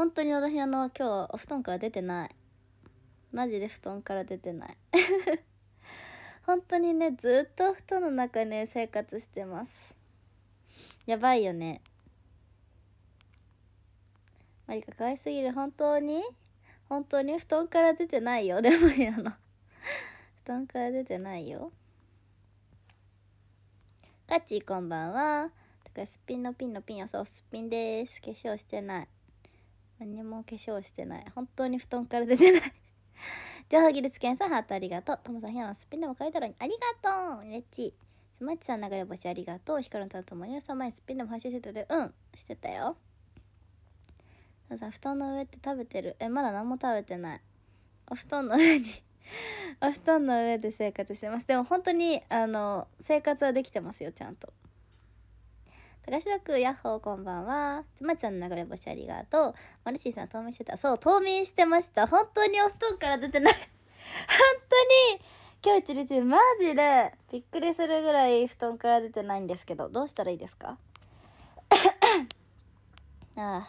本当に私あの今日お布団から出てないマジで布団から出てない 本当にねずっと布団の中ね生活してますやばいよねマリカ可愛すぎる本当に本当に布団から出てないよでもやの布団から出てないよガチこんばんは。だからすっぴんのピンのピンよそうすっぴんです。化粧してない。何も化粧してない本当に布団から出てないじゃあ、ギルツケンさん、ハートありがとう。トムさん、ヒアのすっぴんでも書いたのに、ありがとうレッチ、い。スマッチさん、流れ星ありがとう。ヒカルンさんともにさん前すっぴんでも走ってたで、うん、してたよ。ささ、布団の上って食べてる。え、まだ何も食べてない。お布団の上に お布団の上で生活してます。でも本当に、あの、生活はできてますよ、ちゃんと。高城くん、やっほー、こんばんは。つまちゃんの流れ星ありがとう。マルシーさん、冬眠してた。そう、冬眠してました。本当にお布団から出てない。本当に今日一日、マジで、びっくりするぐらい布団から出てないんですけど、どうしたらいいですか ああ。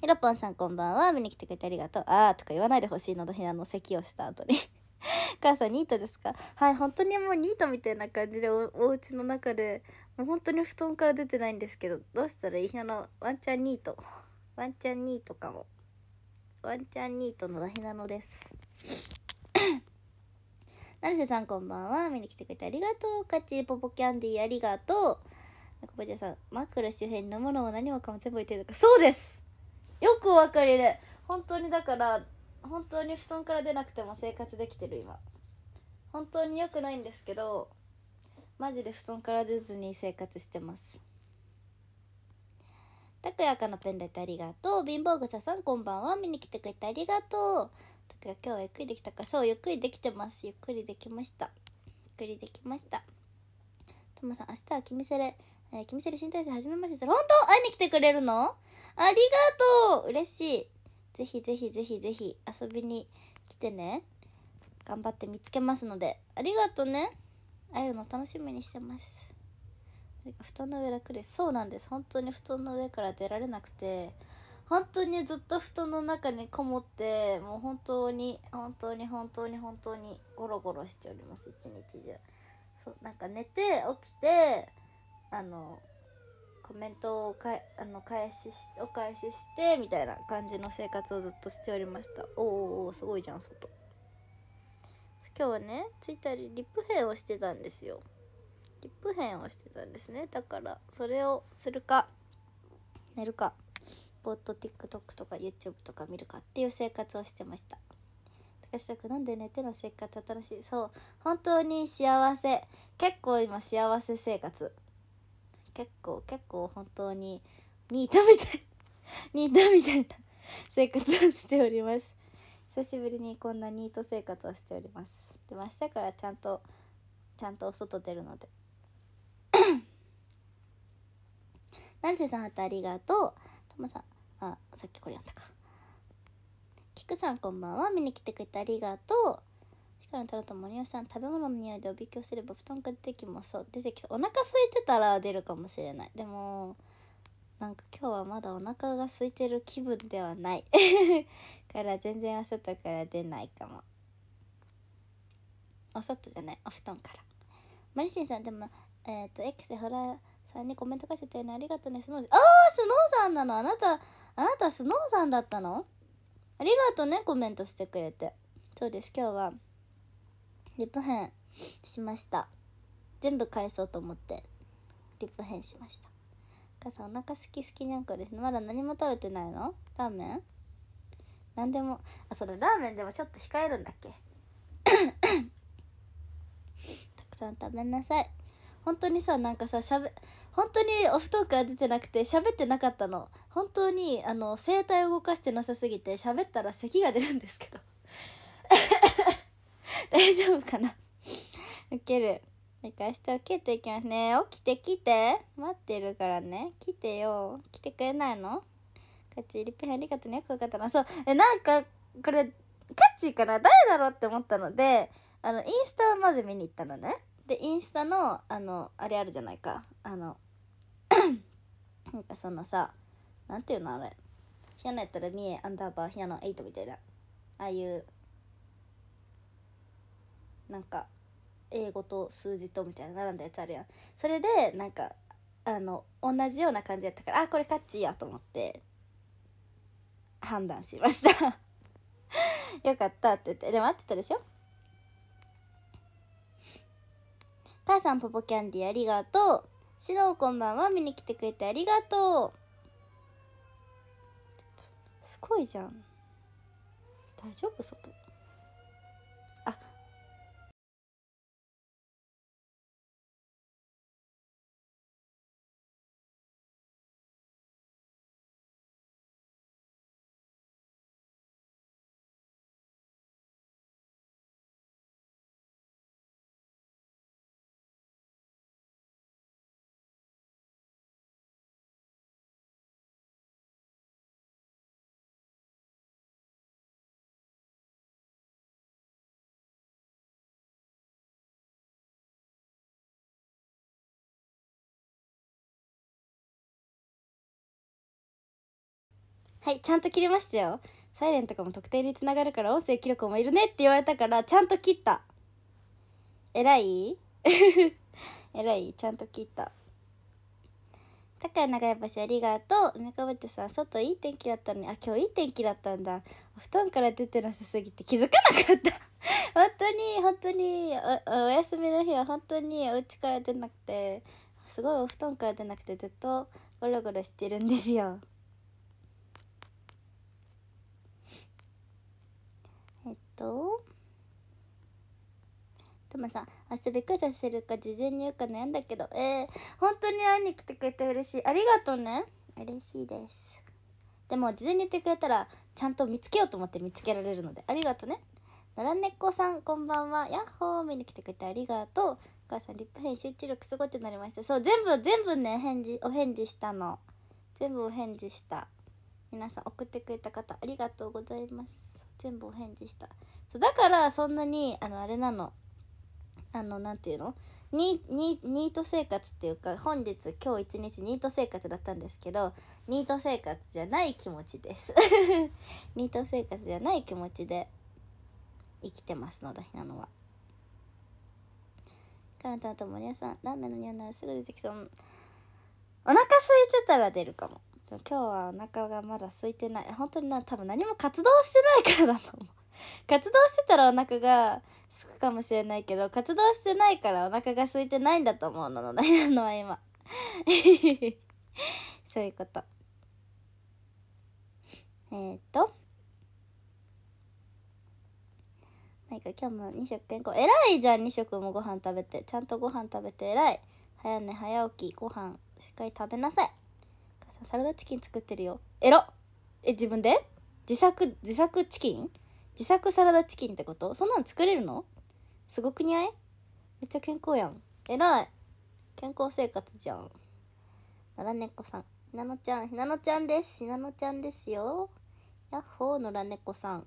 ひろぽんさんこんばんは。見に来てくれてありがとう。ああ、とか言わないでほしいのどひなの咳をした後に 母さんニートですかはい、本当にもうニートみたいな感じでおお家の中でもう本当に布団から出てないんですけどどうしたらいいあのワンちゃんニートワンちゃんニートかもワンちゃんニートのだヒなのです 成瀬さんこんばんは見に来てくれてありがとうカチポポキャンディーありがとうコポジャさん枕周辺のものも何もかも全部置いてるかそうですよくお分かりで本当にだから本当に布団から出なくても生活できてる今本当に良くないんですけどマジで布団から出ずに生活してますたくやかのペンだっトありがとう貧乏草さんこんばんは見に来てくれてありがとうたくや今日はゆっくりできたかそうゆっくりできてますゆっくりできましたゆっくりできましたともさん明日は君セレえー、君セレ新体制始めました本当会いに来てくれるのありがとう嬉しいぜひぜひぜひぜひ遊びに来てね頑張って見つけますのでありがとうね会えるの楽しみにしてます布団の上楽でそうなんです本当に布団の上から出られなくて本当にずっと布団の中にこもってもう本当に本当に本当に本当にゴロゴロしております一日中そうなんか寝て起きてあのコメントをかあの返しお返ししてみたいな感じの生活をずっとしておりましたおおーおーすごいじゃん外。今日はねツイッターでリップ編をしてたんですよリップ編をしてたんですねだからそれをするか寝るかぼッっと TikTok とか YouTube とか見るかっていう生活をしてました高らくなんで寝ての生活新しいそう本当に幸せ結構今幸せ生活結構結構本当にニートみたいニートみたいな生活をしております久しぶりにこんなニート生活をしておりますで明日からちゃんとちゃんと外出るので 成瀬さんあたありがとうたまさんあさっきこれやったかきくさんこんばんは見に来てくれてありがとうから太郎と森吉さん食べ物の匂いでおびき寄せれば布団から出てきもそう出てきそうお腹空いてたら出るかもしれないでもなんか今日はまだお腹が空いてる気分ではないから全然お外から出ないかもお外じゃないお布団からマリシンさんでもえっ、ー、と X ホラーさんにコメントかせてたよねありがとうねスノーああスノーさんなのあなたあなたスノーさんだったのありがとうねコメントしてくれてそうです今日はリップ編しました全部返そうと思ってリップ編しましたお母さんお腹すきすきにゃんこですねまだ何も食べてないのラーメン何でもあそれラーメンでもちょっと控えるんだっけ たくさん食べなさい本当にさなんかさしゃべ本当にオフトークは出てなくて喋ってなかったの本当にあの声帯を動かしてなさすぎて喋ったら咳が出るんですけど 大丈夫かなウケるなんか明日起きていきますね起きて来て待ってるからね来てよ来てくれないのカッチリペありがとうね。よくわかったな。そう。え、なんか、これ、カッチかな誰だろうって思ったので、あの、インスタをまず見に行ったのね。で、インスタの、あの、あれあるじゃないか。あの、なんかそのさ、なんていうのあれ。ヒアノやったらミエアンダーバーヒアイ8みたいな。ああいう、なんか、英語と数字とみたいな並んだやつあるやん。それで、なんか、あの、同じような感じやったから、あ、これカッチーやと思って。判断しました よかったって言って、でも合ってたでしょ母さんポポキャンディありがとう。シロこんばんは。見に来てくれてありがとう。すごいじゃん。大丈夫外。はい、ちゃんと切れましたよ。サイレンとかも特定につながるから音声記録もいるねって言われたから、ちゃんと切った。えらいえら いちゃんと切った。高い長い橋ありがとう。梅かぶってさん、外いい天気だったのに、あ、今日いい天気だったんだ。お布団から出てなさすぎて気づかなかった 本当に、本当にお、お休みの日は本当にお家から出なくて、すごいお布団から出なくてずっとゴロゴロしてるんですよ。とトマさん明日びっくりさせるか事前に言うか悩んだけどえー、本当に会いに来てくれて嬉しいありがとうね嬉しいですでも事前に言ってくれたらちゃんと見つけようと思って見つけられるのでありがとね野良猫さんこんばんはヤッホー見に来てくれてありがとうお母さん立派編集中力すごくってなりましたそう全部全部ね返事お返事したの全部お返事した皆さん送ってくれた方ありがとうございます全部お返事したそうだからそんなにあのあれなのあの何て言うのニート生活っていうか本日今日一日ニート生活だったんですけどニート生活じゃない気持ちです ニート生活じゃない気持ちで生きてますのだひなのはかなたと森屋さんラーメンの匂いならすぐ出てきそうお腹空いてたら出るかも今日はお腹がまだ空いてない本当にな多分何も活動してないからだと思う活動してたらお腹がすくかもしれないけど活動してないからお腹が空いてないんだと思うのなのは今 そういうことえー、っとなんか今日も2食健康偉いじゃん2食もご飯食べてちゃんとご飯食べて偉い早寝早起きご飯しっかり食べなさいサラダチキン作ってるよエロえ自分で自作自作チキン自作サラダチキンってことそんなん作れるのすごく似合いめっちゃ健康やんえらい健康生活じゃん野良猫さんひなのちゃんひなのちゃんですひなのちゃんですよやっほー野良猫さん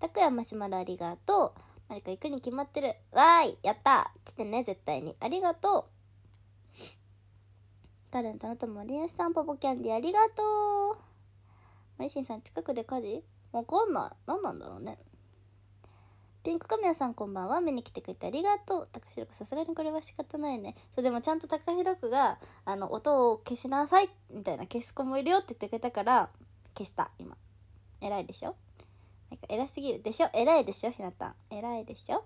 たくやマシュマロありがとうマリカ行くに決まってるわーいやった来てね絶対にありがとうタレントのともりやしさん、ポポキャンディありがとう。マリシンさん、近くで火事わかんない。何なんだろうね。ピンクカメラさんこんばんは。見に来てくれてありがとう。高城くさすがにこれは仕方ないね。そう、でもちゃんと高城くが、あの、音を消しなさい、みたいな消す子もいるよって言ってくれたから、消した、今。偉いでしょなんか偉すぎるでしょ偉いでしょひなた偉いでしょ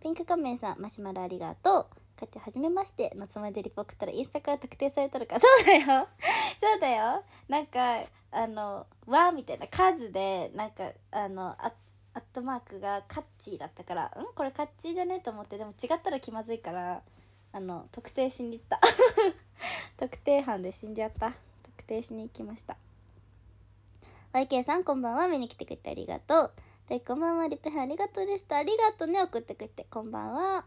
ピンクカメラさん、マシュマロありがとう。こって初めましてのつまでリポ送ったらインスタから特定されたのかそうだよ そうだよなんかあの「わ」みたいな数でなんかあのあアットマークがカッチーだったから「うんこれカッチーじゃね?」と思ってでも違ったら気まずいからあの特定しに行った 特定班で死んじゃった特定しに行きました YK さんこんばんは見に来てくれてありがとうでこんばんはリプハありがとうでしたありがとうね送ってくれてこんばんは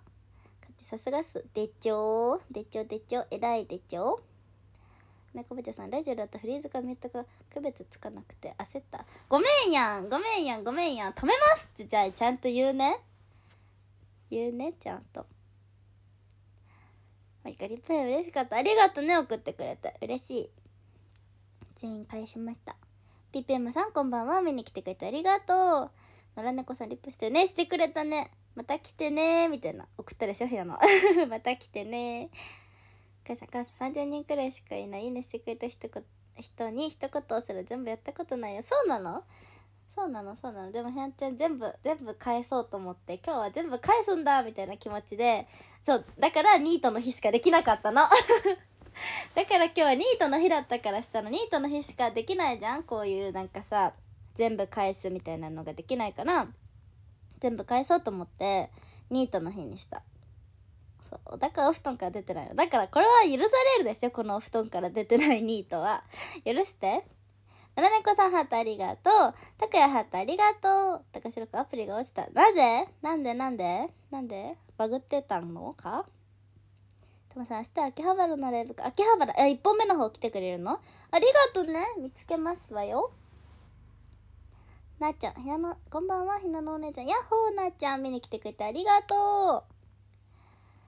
さすがっす。でちょー。でちょでちょ。えらいでちょー。めこべちゃさん、ラジオだとフリーズかメットか区別つかなくて焦った。ごめんやんごめんやんごめんやん止めますってじゃあちゃんと言うね。言うね、ちゃんと。マイカリプレイ嬉しかった。ありがとうね、送ってくれて。嬉しい。全員返しました。PPM さん、こんばんは。見に来てくれてありがとう。野良猫さん、リップしてね、してくれたね。また来てねみたいな送ったでしょ部屋の また来てね母さん母さん30人くらいしかいないいいねしてくれた人人に一言をする全部やったことないよそうなのそうなのそうなのでもひゃんちゃん全部全部返そうと思って今日は全部返すんだみたいな気持ちでそうだからニートの日しかできなかったの だから今日はニートの日だったからしたのニートの日しかできないじゃんこういうなんかさ全部返すみたいなのができないから全部返そうと思ってニートの日にしたそうだからお布団から出てないのだからこれは許されるですよこのお布団から出てないニートは許して野良猫さんハートありがとうたくやハートありがとうたかしろくアプリが落ちたなぜなんでなんでなんでバグってたのかたまさん明日秋葉原のライブか秋葉原え1本目の方来てくれるのありがとうね見つけますわよなっちゃん、ひなの、こんばんは、ひなのお姉ちゃん。やっほー、なっちゃん。見に来てくれてありがとう。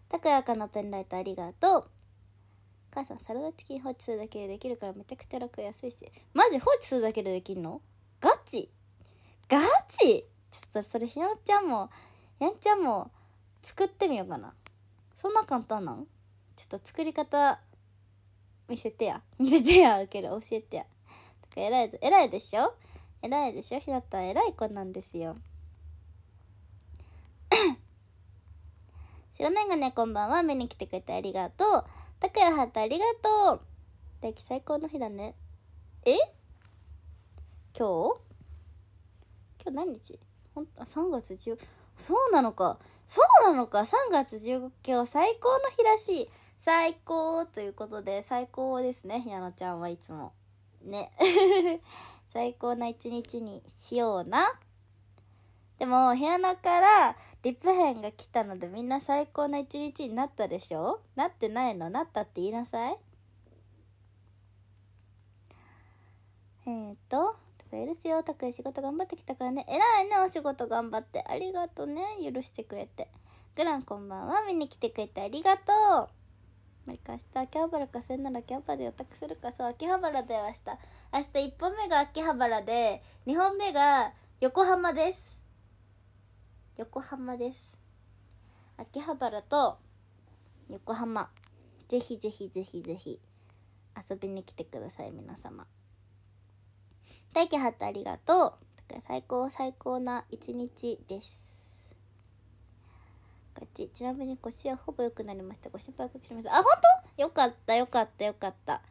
たくやかなペンライトありがとう。母さん、サラダチキン放置するだけでできるからめちゃくちゃ楽安いし。マジ放置するだけでできるのガチガチちょっとそれひなちゃんも、ひなちゃんも作ってみようかな。そんな簡単なんちょっと作り方見せてや。見せてや。受ける。教えてや。とか偉い、偉いでしょ偉いでしょひなた偉い子なんですよ 白がねこんばんは見に来てくれてありがとうたくやはたありがとう大輝最高の日だねえ今日今日何日ほんあ3月10そうなのかそうなのか3月15今日最高の日らしい最高ということで最高ですねひなのちゃんはいつもね最高な一日にしような。でも、部屋のからリップ編が来たのでみんな最高な一日になったでしょなってないのなったって言いなさい。えーと、とか許すよ。たくえ仕事頑張ってきたからね。偉いね、お仕事頑張って。ありがとうね。許してくれて。グランこんばんは。見に来てくれてありがとう。明日秋葉原かせんなら秋葉原で予託するかそう秋葉原で明日明日1本目が秋葉原で2本目が横浜です横浜です秋葉原と横浜ぜひぜひぜひぜひ遊びに来てください皆様大樹ハットありがとう最高最高な一日です勝ちちなみに腰はほぼ良くなりましたご心配おかけしましたあ本当よかったよかったよかった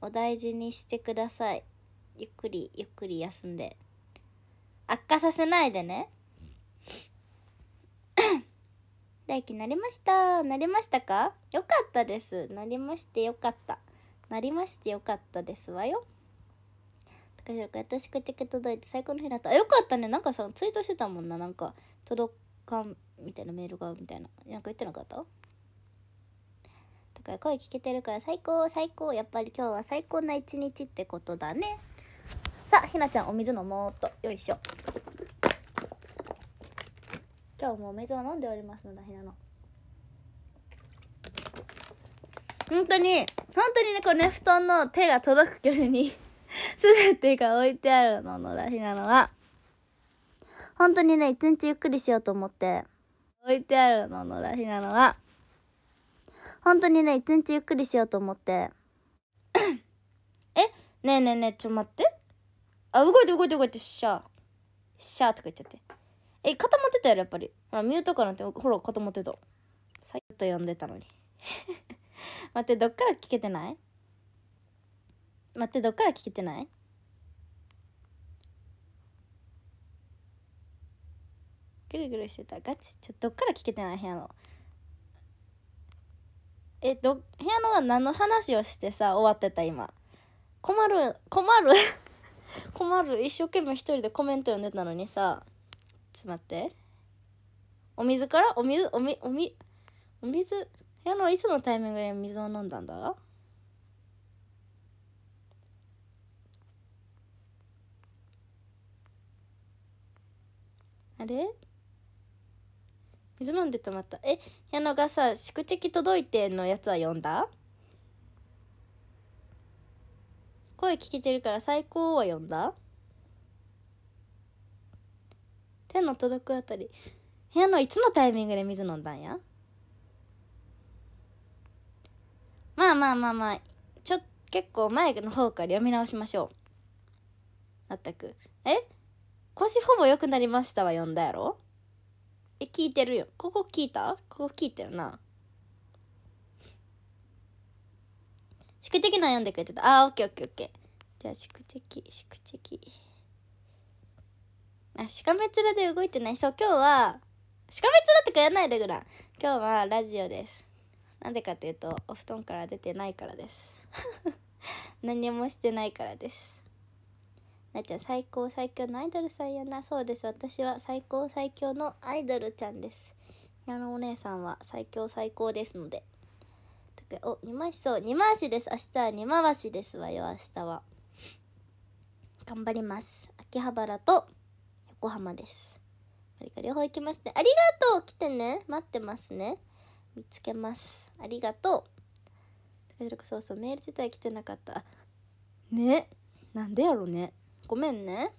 お大事にしてくださいゆっくりゆっくり休んで悪化させないでね大輝 なりましたなりましたかよかったですなりましてよかったなりましてよかったですわよ高弘私くチ届いて最高の日だったあよかったねなんかさツイートしてたもんななんか届かんみたいなメールがみたいななんか言ってなかっただから声聞けてるから最高最高やっぱり今日は最高な一日ってことだねさあひなちゃんお水飲もうとよいしょ今日もお水を飲んでおりますのだひなの本当に本当にねこれ、ね、布団の手が届く距離に 全てが置いてあるの野田ひなのは本当にね一日ゆっくりしようと思って置いてあるののだしなのは、本当にね、一日ゆっくりしようと思って。えねえねえねえ、ちょ待って。あ、動いて動いて動いて、シャー。シャーとか言っちゃって。え、固まってたよ、やっぱり。ほら、ミュートかなんて、ほら、固まってた。さっと呼んでたのに。待って、どっから聞けてない待って、どっから聞けてないぐるぐるしてたガチちょどっから聞けてない部屋のえど部屋のは何の話をしてさ終わってた今困る困る 困る一生懸命一人でコメント読んでたのにさちょっと待ってお水からお水おみおみお水部屋のいつのタイミングで水を飲んだんだあれ水飲んで止まった。え、矢野がさ、宿敵届いてのやつは読んだ声聞けてるから最高は読んだ手の届くあたり。矢野いつのタイミングで水飲んだんやまあまあまあまあ、ちょ、結構前の方から読み直しましょう。まったく。え腰ほぼ良くなりましたは読んだやろえ、聞いてるよ。ここ聞いたここ聞いたよな。宿敵の読んでくれてた。あー、オッケーオッケーオッケー。じゃあ、宿敵、宿敵。あ、しかめ面で動いてない。そう、今日は、しかめ面っとかやらないでぐらい。今日はラジオです。なんでかっていうと、お布団から出てないからです。何もしてないからです。なっちゃん最高最強のアイドルさんやなそうです私は最高最強のアイドルちゃんですやのお姉さんは最強最高ですのでお二回しそう二回しです明日は二回しですわよ明日は頑張ります秋葉原と横浜ですマリ両方行きますねありがとう来てね待ってますね見つけますありがとうそうそうメール自体来てなかったねなんでやろねごめんね。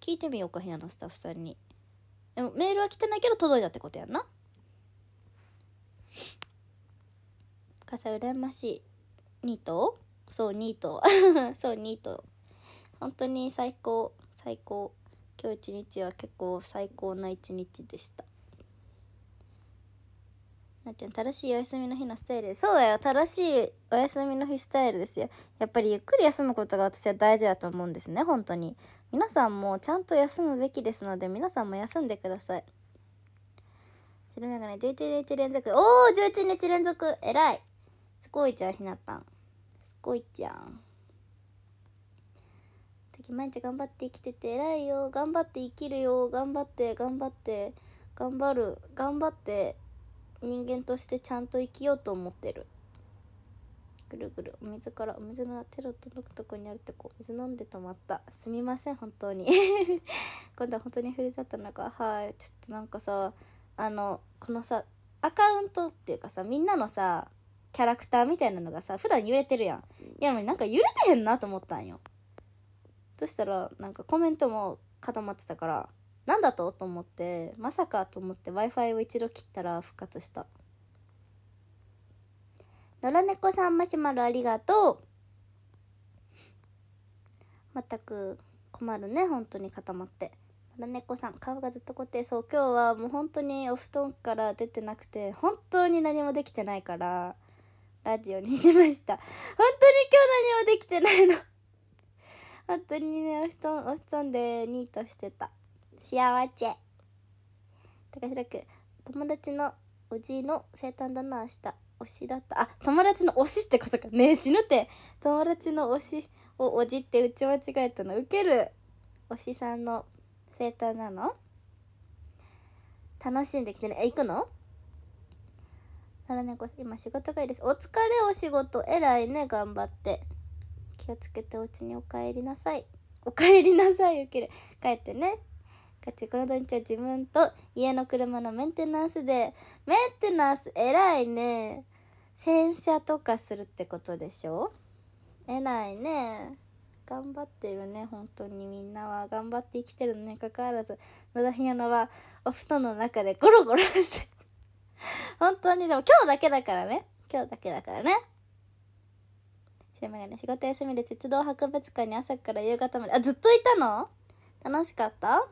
聞いてみようか、部屋のスタッフさんに。でもメールは来てないけど届いたってことやんな。かさ、羨ましい。ニートそう、ニート。そう、ニート。本当に最高、最高。今日一日は結構最高な一日でした。なっちゃん、正しいお休みの日のスタイル。そうだよ、正しいお休みの日スタイルですよ。やっぱりゆっくり休むことが私は大事だと思うんですね、本当に。皆さんもちゃんと休むべきですので、皆さんも休んでください。ちなみに11日連続。おー、11日連続えらいすごいじゃん、ひなたん。すごいじゃん。毎日頑張って生きてて偉いよ頑張って生きるよ頑張って頑張って頑張る頑張って人間としてちゃんと生きようと思ってるぐるぐるお水からお水の手の届くとこにあるとこ水飲んで止まったすみません本当に 今度は本当にふりだったのかはいちょっとなんかさあのこのさアカウントっていうかさみんなのさキャラクターみたいなのがさ普段揺れてるやんいやのになんか揺れてへんなと思ったんよそしたらなんかコメントも固まってたからなんだとと思ってまさかと思って w i f i を一度切ったら復活した野良猫さんマシュマロありがとうまったく困るね本当に固まって野良猫さん顔がずっと固定そう今日はもう本当にお布団から出てなくて本当に何もできてないからラジオにしました本当に今日何もできてないの本当にねお布団お布団でニートしてた幸せ高く友達のおじいの生誕だな明日推しだったあ友達の推しってことかねえ死ぬって友達の推しをおじって打ち間違えたのウケる推しさんの生誕なの楽しんできてねえ行くの奈良猫今仕事がいいですお疲れお仕事えらいね頑張って気をつけてお家にお帰りなさいお帰りなさいウケる帰ってねガチこのドンは自分と家の車のメンテナンスでメンテナンス偉いね洗車とかするってことでしょ偉いね頑張ってるね本当にみんなは頑張って生きてるのにかかわらず野田ひなのはお布団の中でゴロゴロして本当にでも今日だけだからね今日だけだからね仕事休みで鉄道博物館に朝から夕方まであずっといたの楽しかった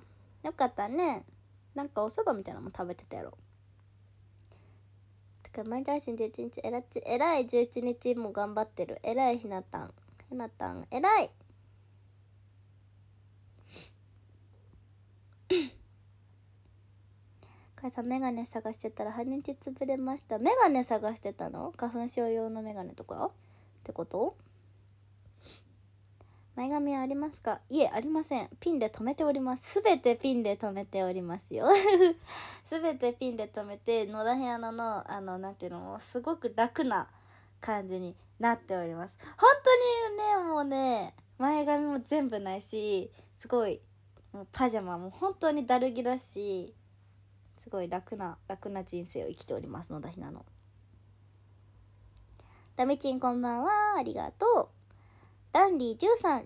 よかったねなんかお蕎麦みたいなのも食べてたやろてか毎日11日えらちえらい11日も頑張ってるえらいひなたんひなたんえらい母さんメガネ探してたら半日潰れましたメガネ探してたの花粉症用のメガネとかってこと前髪ありますかいえ、ありません。ピンで留めております。すべてピンで留めておりますよ。すべてピンで留めて、野田ヘアのの、あの、なんていうのも、すごく楽な感じになっております。本当にね、もうね、前髪も全部ないし、すごい、もうパジャマも本当にだるぎだし、すごい楽な、楽な人生を生きております、野田ひなの。ダメチンこんばんは、ありがとう。ダンディ13さん、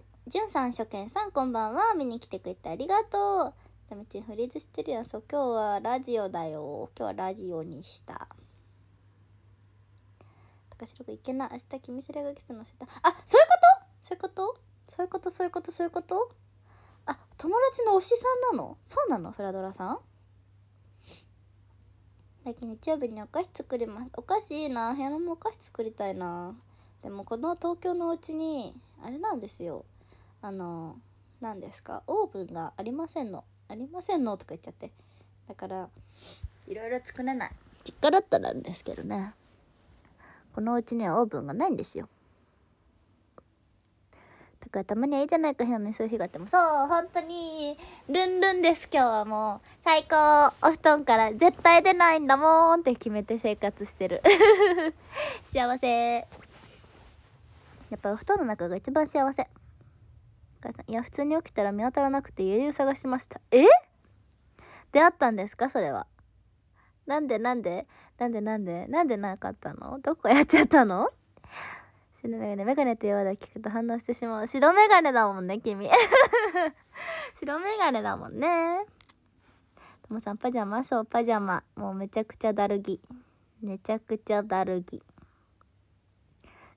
さん、初見さん、こんばんは。見に来てくれてありがとう。ダメチンフリーズしてるやん。そう、今日はラジオだよ。今日はラジオにした。高城くいけない。明日、君すれがキスのせた。あ、そういうことそういうことそういうことそういうことそういうことあ、友達の推しさんなのそうなのフラドラさん最近日曜日にお菓子作ります。お菓子いいな。部屋のもお菓子作りたいな。でもこの東京のうちにあれなんですよあの何ですかオーブンがありませんのありませんのとか言っちゃってだからいろいろ作れない実家だったらなんですけどねこのうちにはオーブンがないんですよだからたまにはいいじゃないか部屋にそういう日があってもそう本当にルンルンです今日はもう最高お布団から絶対出ないんだもんって決めて生活してる 幸せやっぱお布団の中が一番幸せいや普通に起きたら見当たらなくて家流探しましたえ出会ったんですかそれはなんでなんでなんでなんでなんでなかったのどこやっちゃったの白メガネメガネって言われ聞くと反応してしまう白眼鏡だもんね君 白眼鏡だもんねともさんパジャマそうパジャマもうめちゃくちゃだるぎめちゃくちゃだるぎ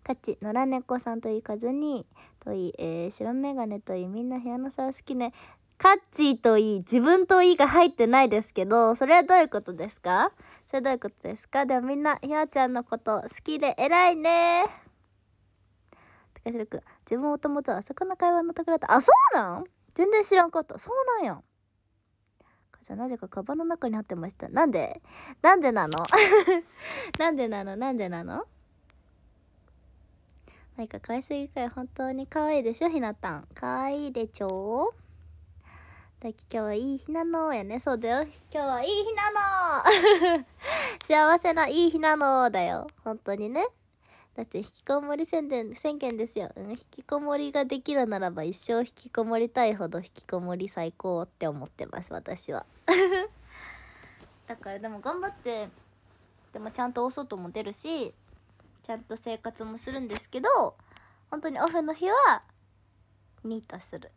カチ、野良猫さんといい、カズニといい、えー、白眼鏡といい、みんな部屋のさ好きね。カッチーといい、自分といいが入ってないですけど、それはどういうことですかそれはどういうことですかではみんな、ひよちゃんのこと好きで偉いね高城くん、自分も友達とあそこの会話のところだった。あ、そうなん全然知らんかった。そうなんやん。じゃなぜかカバンの中に入ってました。なんでなんでなの なんでなのなんでなのなんか可愛すぎかい本当に可愛いでしょひなたん可愛いでちょだき今日はいいひなのやねそうだよ今日はいいひなの 幸せないいひなのだよ本当にねだって引きこもり宣伝宣言ですよ、うん、引きこもりができるならば一生引きこもりたいほど引きこもり最高って思ってます私は だからでも頑張ってでもちゃんとお外も出るしちゃんと生活もするんですけど本当にオフの日はニートする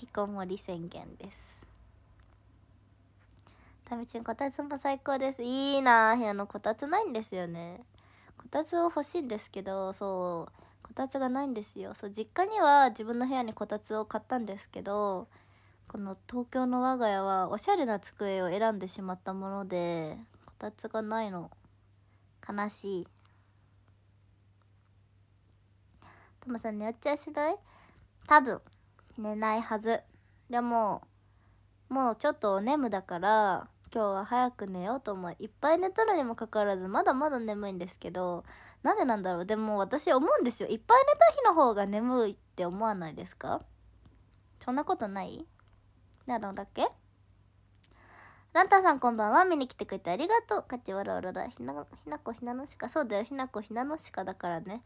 引きこもり宣言ですたみちんこたつも最高ですいいな部屋のこたつないんですよねこたつを欲しいんですけどそうこたつがないんですよそう実家には自分の部屋にこたつを買ったんですけどこの東京の我が家はおしゃれな机を選んでしまったものでこたつがないの悲しいたマさん寝落ちはしない多分寝ないはずでももうちょっとお眠だから今日は早く寝ようと思いいっぱい寝たのにもかかわらずまだまだ眠いんですけどなんでなんだろうでも私思うんですよいっぱい寝た日の方が眠いって思わないですかそんなことないなのだっけランタンさんこんばんは見に来てくれてありがとうカチワらわらラひなひなこひなのしかそうだよひなこひなのしかだからね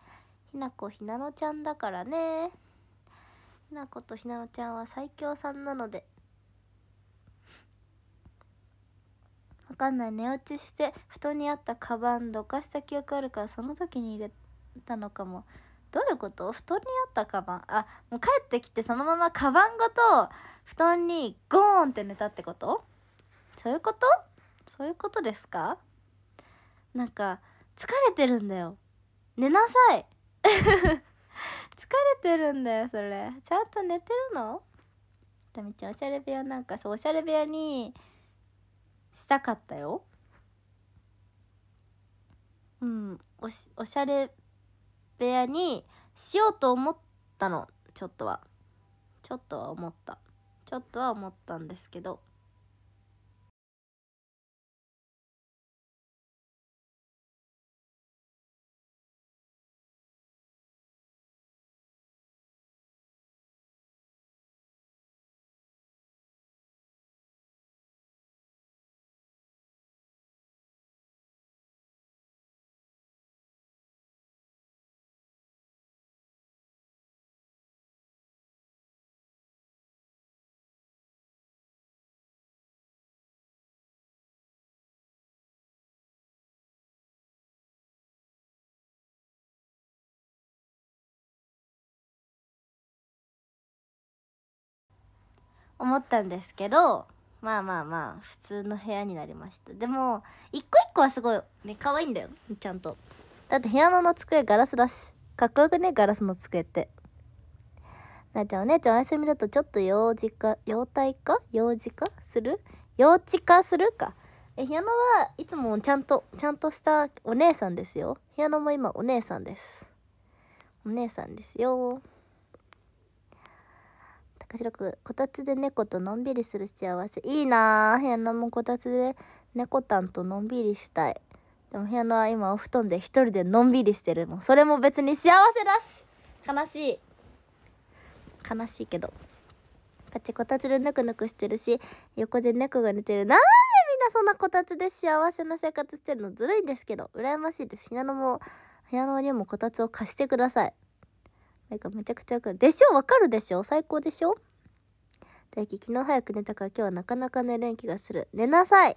ひなこひなのちゃんだからねひなことひなのちゃんは最強さんなのでわかんない寝落ちして布団にあったカバンどかした記憶あるからその時に入れたのかもどういうこと布団にあったカバンあもう帰ってきてそのままカバンごと布団にゴーンって寝たってことそういうことそういうことですかなんか疲れてるんだよ寝なさい疲れてるんだよそれちゃんと寝てるのとみちゃんおしゃれ部屋なんかそうおしゃれ部屋にしたかったようんおしおしゃれ部屋にしようと思ったのちょっとはちょっとは思ったちょっとは思ったんですけど思ったんですけどまあまあまあ普通の部屋になりましたでも一個一個はすごいね可愛いんだよちゃんとだってピアノの机ガラスだしかっこよくねガラスの机ってなあちゃんお姉ちゃんお休みだとちょっと幼児か幼体か幼児化する幼稚化するかえピアノはいつもちゃんとちゃんとしたお姉さんですよピアノも今お姉さんですお姉さんですよ頭く、こたつで猫とのんびりする幸せ。いいなあ部屋のもこたつで猫たんとのんびりしたい。でも部屋のは今お布団で一人でのんびりしてるもそれも別に幸せだし悲しい。悲しいけど。こっちこたつでぬくぬくしてるし、横で猫が寝てる。なんでみんなそんなこたつで幸せな生活してるのずるいんですけど、羨ましいです。部なのも、部屋のにもこたつを貸してください。なんかめちゃくちゃわかる。でしょわかるでしょ最高でしょ大輝、昨日早く寝たから今日はなかなか寝れん気がする。寝なさい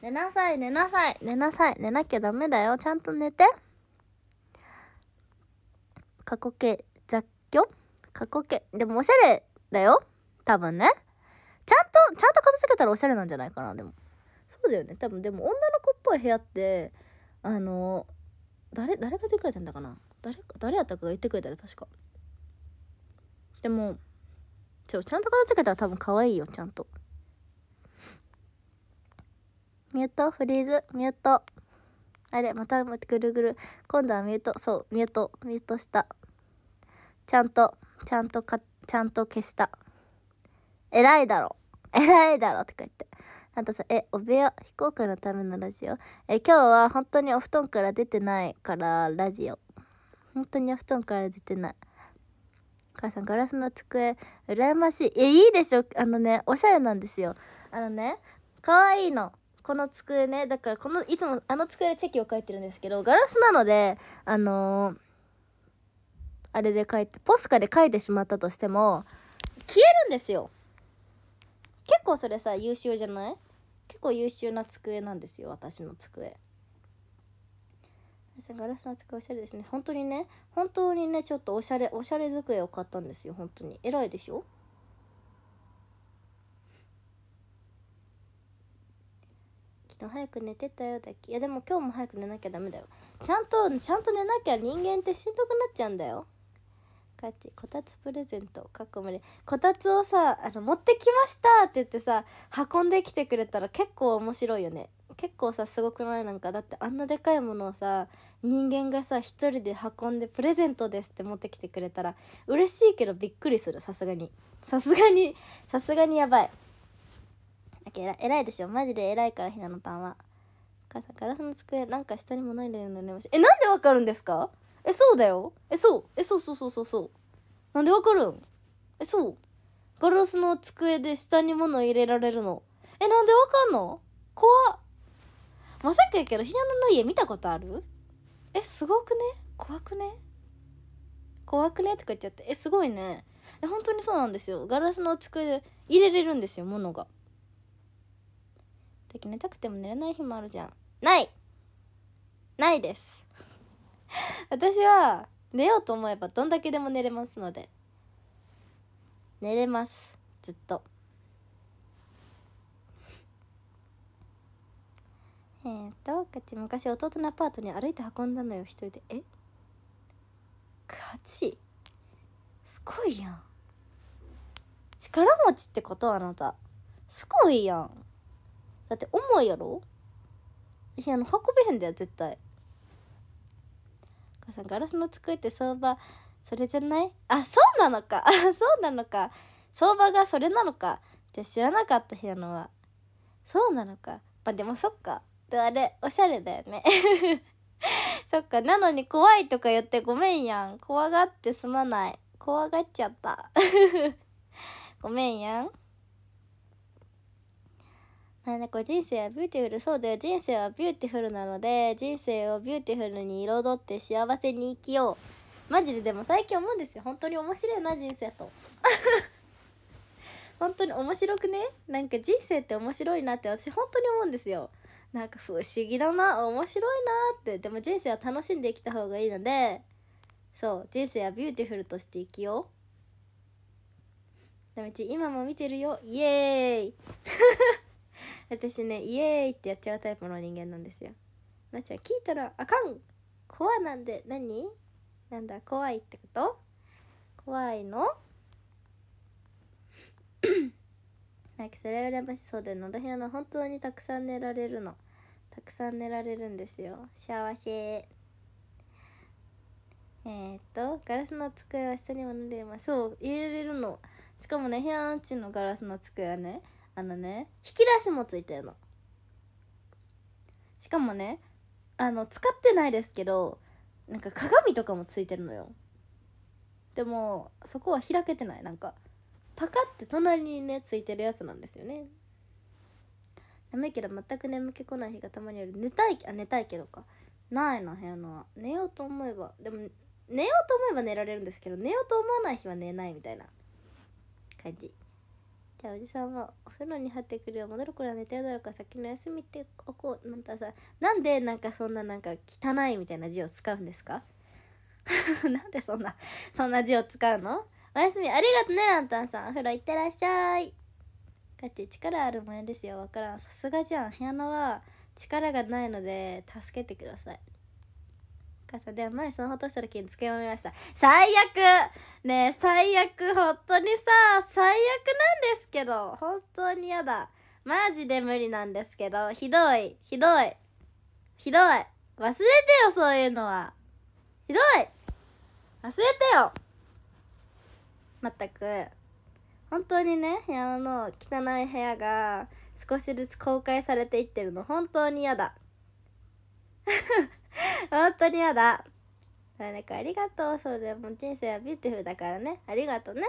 寝なさい、寝なさい、寝なさい。寝なきゃダメだよ。ちゃんと寝て。過去形、雑居過去形。でもおしゃれだよ。多分ね。ちゃんと、ちゃんと片付けたらおしゃれなんじゃないかな、でも。そうだよね。多分でも女の子っぽい部屋って、あの、誰、誰がでかいたんだかな誰か誰やったかが言ってくれたら確かでもちょちゃんと片付けたら多分可愛いよちゃんとミュートフリーズミュートあれまたぐるぐる今度はミュートそうミュートミュートしたちゃんとちゃんとかちゃんと消した偉いだろ偉いだろとか言ってあとさ「えお部屋飛行機のためのラジオ」え「今日は本当にお布団から出てないからラジオ」本当にお布団から出てない母さんガラスの机羨ましいえいいでしょあのねおしゃれなんですよあのね可愛いのこの机ねだからこのいつもあの机でチェキを書いてるんですけどガラスなのであのー、あれで書いてポスカで書いてしまったとしても消えるんですよ結構それさ優秀じゃない結構優秀な机なんですよ私の机ガラスの机おしゃれですね本当にね本当にねちょっとおしゃれおしゃれ机を買ったんですよ本当に偉いでしょ昨日早く寝てたよだっけいやでも今日も早く寝なきゃダメだよちゃんとちゃんと寝なきゃ人間ってしんどくなっちゃうんだよカちこたつプレゼントかっこ無理こたつをさあの持ってきましたって言ってさ運んできてくれたら結構面白いよね結構さすごくないなんかだってあんなでかいものをさ人間がさ一人で運んでプレゼントですって持ってきてくれたら嬉しいけどびっくりするさすがにさすがにさすがにやばいだけえらいでしょマジで偉いからひなのたんはお母さんガラスの机なんか下にもないでよねえなんでわかるんですかえそうだよえそうえそうそうそうそうそうなんでわかるんえそうガラスの机で下に物入れられるのえなんでわかんの怖っまさかやけど、ひなのの家見たことあるえ、すごくね怖くね怖くねとか言っちゃって。え、すごいね。え、本当にそうなんですよ。ガラスの机で入れれるんですよ、物が。でき、寝たくても寝れない日もあるじゃん。ないないです。私は、寝ようと思えばどんだけでも寝れますので。寝れます。ずっと。えー、っと昔弟のアパートに歩いて運んだのよ一人でえ勝ちすごいやん力持ちってことあなたすごいやんだって重いやろいやあの運べへんだよ絶対母さんガラスの机って相場それじゃないあそうなのかそうなのか相場がそれなのかじゃ知らなかった日なのはそうなのかまあでもそっかプあれおしゃれだよね そっかなのに怖いとか言ってごめんやん怖がってすまない怖がっちゃった ごめんやんなんだこれ人生はビューティフルそうだよ人生はビューティフルなので人生をビューティフルに彩って幸せに生きようマジででも最近思うんですよ本当に面白いな人生と 本当に面白くねなんか人生って面白いなって私本当に思うんですよなんか不思議だな面白いなってでも人生は楽しんで生きた方がいいのでそう人生はビューティフルとして生きようもめち今も見てるよイエーイ 私ねイエーイってやっちゃうタイプの人間なんですよなっちゃん聞いたらあかんコアなんで何なんだ怖いってこと怖いの なんかそれ羨ましそうで野田ひなの本当にたくさん寝られるのたくさん寝られるんですよ幸せえー、っとガラスの机は下にも濡れますそう入れれるのしかもね部屋のうちのガラスの机はねあのね引き出しもついてるのしかもねあの使ってないですけどなんか鏡とかもついてるのよでもそこは開けてないなんかパカって隣にねついてるやつなんですよね眠いけど全く眠気来ない日がたまにある寝たいあ寝たいけどかないな部屋のは寝ようと思えばでも寝ようと思えば寝られるんですけど寝ようと思わない日は寝ないみたいな感じじゃあおじさんはお風呂に入ってくるよ戻る頃は寝てるだろうか先の休みっておこうなんかさなんでなんかそんななんか汚いみたいな字を使うんですか なんでそんなそんな字を使うのおやすみありがとねランタンさんお風呂行ってらっしゃいかち力あるもんですよわからんさすがじゃん部屋のは力がないので助けてくださいかさで前スマホとした時につけまみました最悪ねえ最悪本当にさ最悪なんですけど本当にやだマジで無理なんですけどひどいひどいひどい忘れてよそういうのはひどい忘れてよまったく本当にね部屋の汚い部屋が少しずつ公開されていってるの本当に嫌だ 本当に嫌だ村かありがとうそうでもう人生はビューティフルだからねありがとうね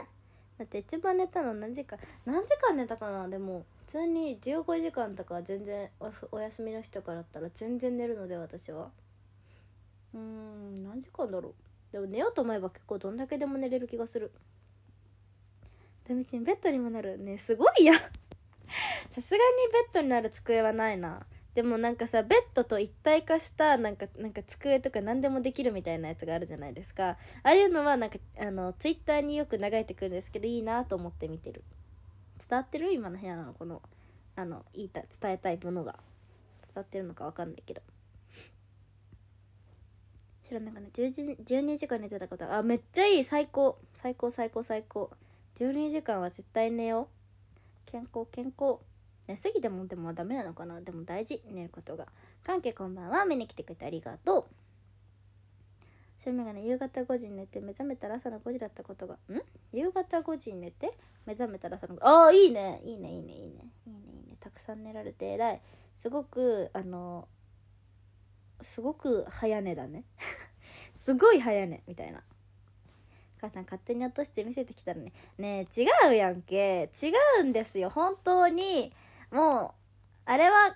だって一番寝たの何時間何時間寝たかなでも普通に15時間とか全然お休みの日とかだったら全然寝るので私はうーん何時間だろうでも寝ようと思えば結構どんだけでも寝れる気がするダメチンベッドにもなるねすごいや さすがにベッドになる机はないなでもなんかさベッドと一体化したなんかなんか机とか何でもできるみたいなやつがあるじゃないですかああいうのはなんかあのツイッターによく流れてくるんですけどいいなと思って見てる伝わってる今の部屋のこのあの言いた伝えたいものが伝わってるのか分かんないけどな目かね12時間寝てたことあめっちゃいい最高最高最高最高12時間は絶対寝よう健康健康寝すぎてもでもダメなのかなでも大事寝ることが関係こんばんは見に来てくれてありがとう趣味がね夕方5時に寝て目覚めたら朝の5時だったことがん夕方5時に寝て目覚めたら朝のああいいねいいねいいねいいねいいねいいねたくさん寝られて偉いすごくあのすごく早寝だね すごい早寝みたいな母さん勝手に落として見せてきたのねねえ違うやんけ違うんですよ本当にもうあれは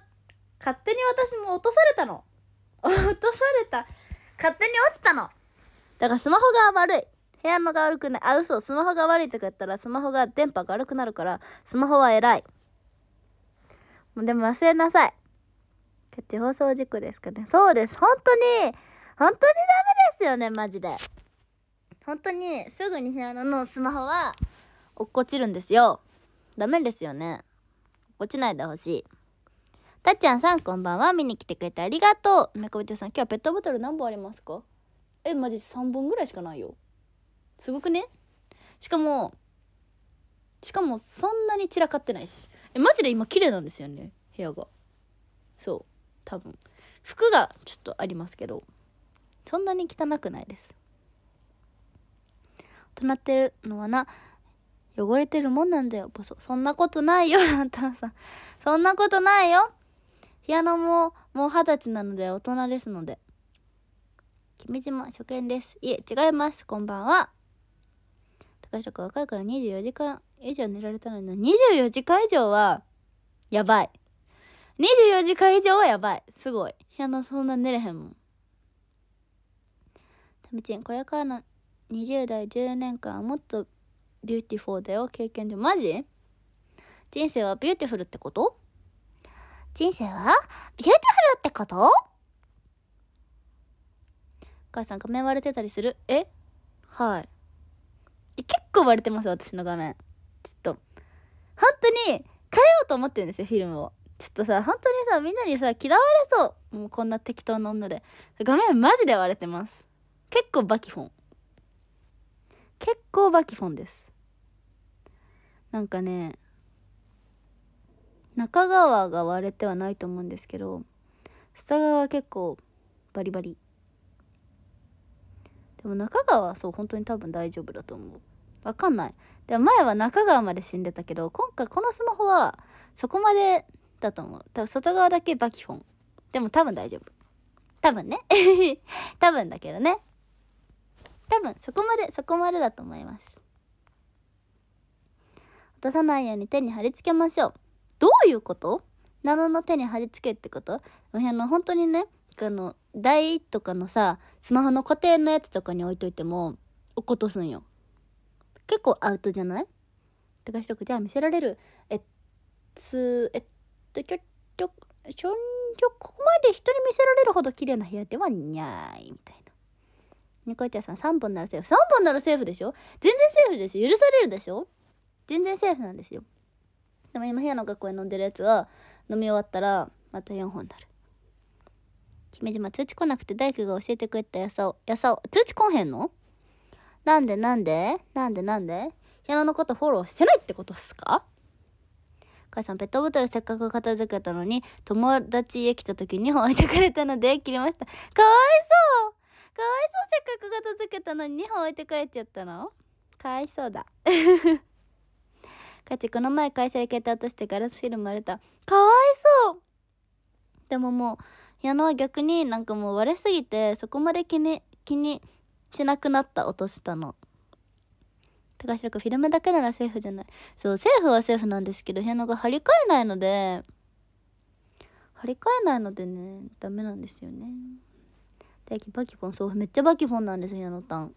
勝手に私も落とされたの 落とされた勝手に落ちたのだからスマホが悪い部屋のが悪くないあ嘘スマホが悪いとかやったらスマホが電波が悪くなるからスマホは偉いもうでも忘れなさいキャッチ放送事故ですかねそうです本当に本当にダメですよねマジで本当にすぐにひなののスマホは落っこちるんですよ。ダメですよね。落ちないでほしい。たっちゃんさんこんばんは。見に来てくれてありがとう。めこゃんさん今日はペットボトル何本ありますかえ、マジ3本ぐらいしかないよ。すごくねしかも、しかもそんなに散らかってないし。え、マジで今綺麗なんですよね。部屋が。そう。多分。服がちょっとありますけど、そんなに汚くないです。となってるのはな汚れてるもんなんだよボソそんなことないよランタンさん そんなことないよピアノももう二十歳なので大人ですので君島初見ですいえ違いますこんばんは高橋君若いから24時間以上寝られたのに24時間以上はやばい24時間以上はやばいすごいピアノそんな寝れへんもんタミちんこれからの20代10年間もっとビューティフォーだよ経験でマジ人生はビューティフルってこと人生はビューティフルってことお母さん画面割れてたりするえはい。結構割れてます、私の画面。ちょっと。本当に変えようと思ってるんですよ、フィルムを。ちょっとさ、本当にさ、みんなにさ、嫌われそう。もうこんな適当な女で。画面マジで割れてます。結構バキフォン。結構バキフォンです。なんかね、中川が割れてはないと思うんですけど、下側は結構バリバリ。でも中川はそう本当に多分大丈夫だと思う。わかんない。でも前は中川まで死んでたけど、今回このスマホはそこまでだと思う。多分外側だけバキフォン。でも多分大丈夫。多分ね。多分だけどね。多分そこまでそこまでだと思います落とさないように手に貼り付けましょうどういうこと布の手に貼り付けってことあの本当にねあの台とかのさスマホの固定のやつとかに置いといても落っことすんよ結構アウトじゃないとかしとくじゃあ見せられるえっつえっとちょっとちょんちょここまで人に見せられるほど綺麗な部屋ではにゃーいみたいな猫ちゃんさん3本ならセーフ3本ならセーフでしょ全然セーフでしょ許されるでしょ全然セーフなんですよでも今部屋の学校で飲んでるやつは飲み終わったらまた4本になる姫島通知来なくて大工が教えてくれたやさをやさを通知来んへんのなんでなんでなんでなんで部屋のことフォローしてないってことっすか母さんペットボトルせっかく片付けたのに友達家来た時に置いてくれたので切りましたかわいそうかわいそうせっかく片付けたのに2本置いて帰っちゃったのかわいそうだ。か ちこの前会社で携帯落としてガラスフィルム割れた。かわいそうでももう、矢野は逆になんかもう割れすぎてそこまで気に、気にしなくなった落としたの。高橋君フィルムだけならセーフじゃない。そう、セーフはセーフなんですけど、矢野が張り替えないので、張り替えないのでね、ダメなんですよね。最近バキフォン、そう、めっちゃバキフォンなんですよ、のたん。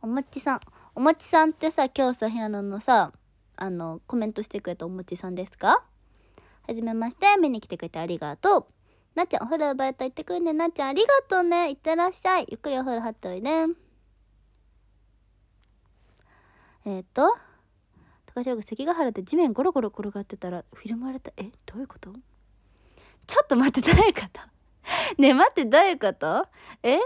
おもちさん。おもちさんってさ、今日さ、部屋ののさ、あの、コメントしてくれたおもちさんですかはじめまして。見に来てくれてありがとう。なっちゃん、お風呂バイト行ってくるね。なっちゃん、ありがとうね。いってらっしゃい。ゆっくりお風呂張っておいで、えっ、ー、と、高城が関ヶ原で地面ゴロゴロ転がってたら、フィルムれた。え、どういうことちょっと待って、誰かと。ね待って、どういうことえ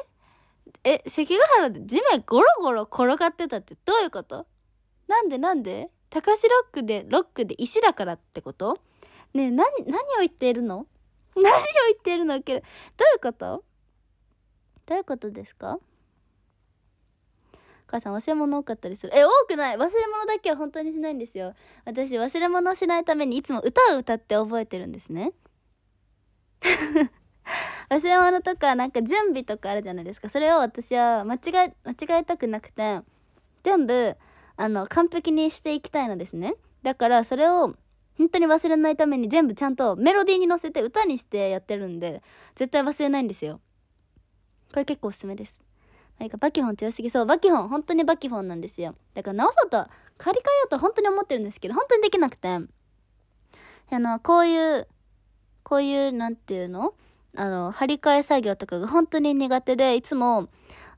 え、関ヶ原で地面ゴロゴロ転がってたってどういうことなんでなんで高志ロックで、ロックで石だからってことねな、何を言っているの 何を言っているのけど、どういうことどういうことですかお母さん忘れ物多かったりする。え、多くない忘れ物だけは本当にしないんですよ。私、忘れ物をしないためにいつも歌を歌って覚えてるんですね。忘れ物とかなんか準備とかあるじゃないですかそれを私は間違え間違えたくなくて全部あの完璧にしていきたいのですねだからそれを本当に忘れないために全部ちゃんとメロディーに乗せて歌にしてやってるんで絶対忘れないんですよこれ結構おすすめです何かバキホン強すぎそうバキホン本当にバキホンなんですよだから直そうと借り替えようと本当に思ってるんですけど本当にできなくてあのこういうこういうなんていうのあの、張り替え作業とかが本当に苦手で、いつも、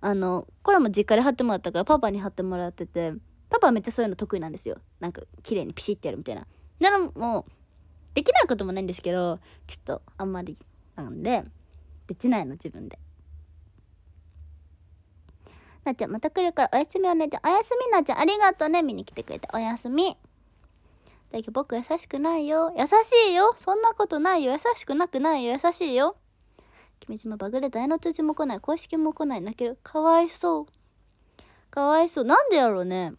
あの、これも実家で貼ってもらったから、パパに貼ってもらってて、パパはめっちゃそういうの得意なんですよ。なんか、綺麗にピシッてやるみたいな。なら、もう、できないこともないんですけど、ちょっと、あんまり、なんで、できないの、自分で。なっちゃん、また来るから、おやすみお姉ちゃん。おやすみなっちゃん、ありがとうね。見に来てくれて。おやすみ。だけど僕優しくないよ。優しいよ。そんなことないよ。優しくなくないよ。優しいよ。君島バグで誰の通知も来ない公式も来ない泣けるかわいそうかわいそうなんでやろうね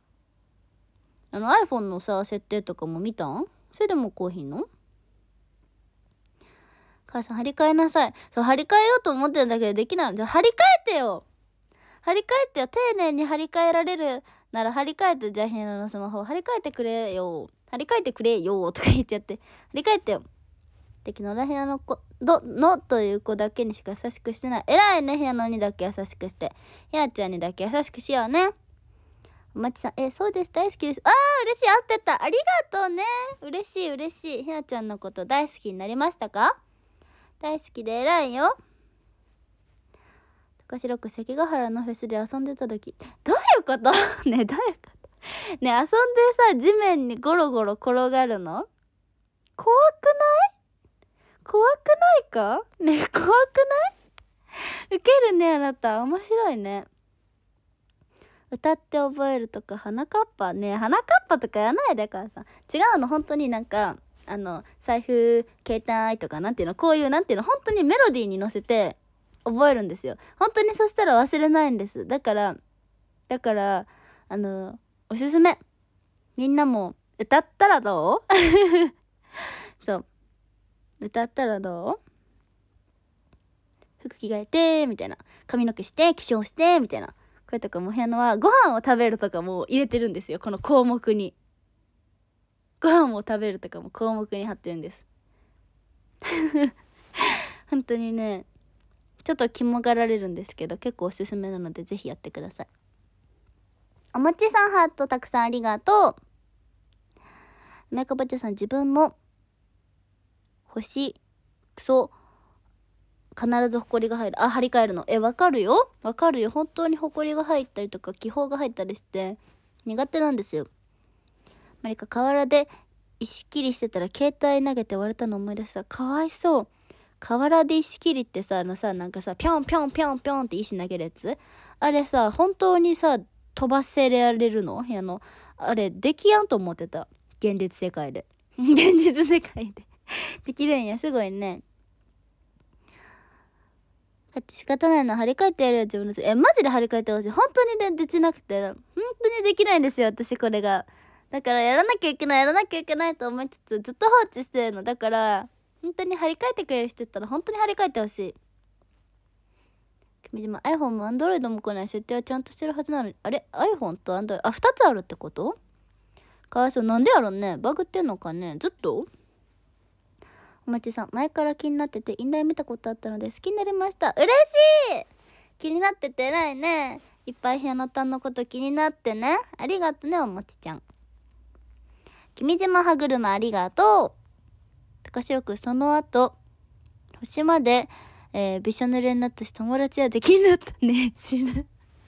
あの iPhone のさ設定とかも見たんそれでもコーヒーの母さん張り替えなさいそう張り替えようと思ってんだけどできないじゃ張り替えてよ張り替えてよ丁寧に張り替えられるなら張り替えてじゃあひなのスマホ張り替えてくれよ張り替えてくれよとか言っちゃって張り替えてよ敵の裏部屋の子、ど、のという子だけにしか優しくしてない。偉いね、部屋の鬼だけ優しくして。ひなちゃんにだけ優しくしようね。おまちさん、え、そうです、大好きです。ああ、嬉しい、合ってた。ありがとうね。嬉しい、嬉しい。ひなちゃんのこと大好きになりましたか大好きで偉いよ。高白く関ヶ原のフェスで遊んでた時、どういうこと ね、どういうことね遊んでさ地面にゴロゴロ転がるの怖くない怖くないかね怖くないウケるね、あなた。面白いね。歌って覚えるとか、花かっぱ。ねえ、花かっぱとかやないで、らさ違うの、本当になんか、あの、財布、携帯とか、なんていうの、こういう、なんていうの、本当にメロディーに乗せて覚えるんですよ。本当にそしたら忘れないんです。だから、だから、あの、おすすめ。みんなも歌ったらどう 歌ったらどう服着替えて、みたいな。髪の毛して、化粧して、みたいな。これとかも部屋のは、ご飯を食べるとかも入れてるんですよ。この項目に。ご飯を食べるとかも項目に貼ってるんです。本当にね、ちょっと肝がられるんですけど、結構おすすめなので、ぜひやってください。おもちさんハートたくさんありがとう。めかぼちさん自分も星、クソ、必ず埃が入る。あ、張り替えるの。え、わかるよわかるよ。本当に埃が入ったりとか、気泡が入ったりして、苦手なんですよ。マリカ、河原で石切りしてたら携帯投げて割れたの思い出した。かわいそう。河原で石切りってさ、あのさ、なんかさ、ぴょんぴょんぴょんぴょんって石投げるやつあれさ、本当にさ、飛ばせられるの屋の、あれ、できやんと思ってた。現実世界で。現実世界で できるんや、すごいね。だって仕方ないの張り替えてやるよ、自分のせい。え、マジで張り替えてほしい。本当にでできなくて、本当にできないんですよ、私これが。だからやらなきゃいけない、やらなきゃいけないと思いつつ、ずっと放置してるの。だから、本当に張り替えてくれる人いったら、本当に張り替えてほしい。君島 iPhone も Android も来ない設定はちゃんとしてるはずなのにあれ iPhone と Android あ2つあるってことかわいそうなんでやろねバグってんのかねずっとおまちさん、前から気になってて、院内見たことあったので好きになりました。嬉しい気になってて偉いね。いっぱいひのたんのこと気になってね。ありがとね、おもちちゃん。君島歯車ありがとう高城くん、その後、星まで、えー、びしょ濡れになったし、友達はできになったね。死ぬ。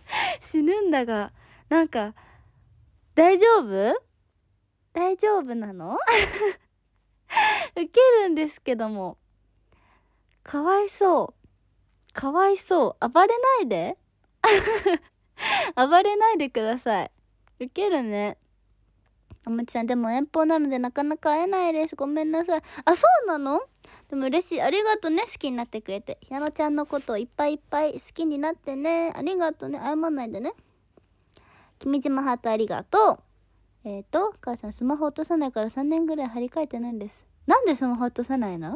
死ぬんだが、なんか、大丈夫大丈夫なのウケるんですけども。かわいそう。かわいそう。暴れないで 暴れないでください。ウケるね。あまちさん、でも遠方なのでなかなか会えないです。ごめんなさい。あ、そうなのでも嬉しい。ありがとね。好きになってくれて。ひなのちゃんのことをいっぱいいっぱい好きになってね。ありがとね。謝んないでね。君島ハートありがとう。えっ、ー、と、母さん、スマホ落とさないから3年ぐらい張り替えてないんです。なんでスマホ落とさないの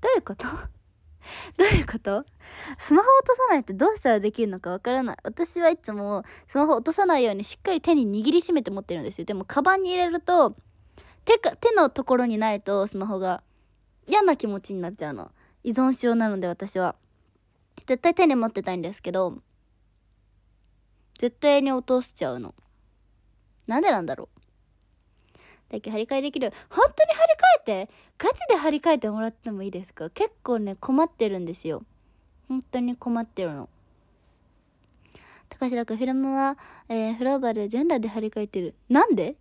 どういうこと どういうことスマホ落とさないってどうしたらできるのかわからない。私はいつもスマホ落とさないようにしっかり手に握りしめて持ってるんですよ。でも、カバンに入れると、手か、手のところにないとスマホが嫌な気持ちになっちゃうの。依存症なので私は。絶対手に持ってたいんですけど、絶対に落としちゃうの。なんでなんだろうだけ張り替えできる。本当に張り替えてガチで張り替えてもらってもいいですか結構ね、困ってるんですよ。本当に困ってるの。高くんフィルムは、えー、フローバル、裸で張り替えてる。なんで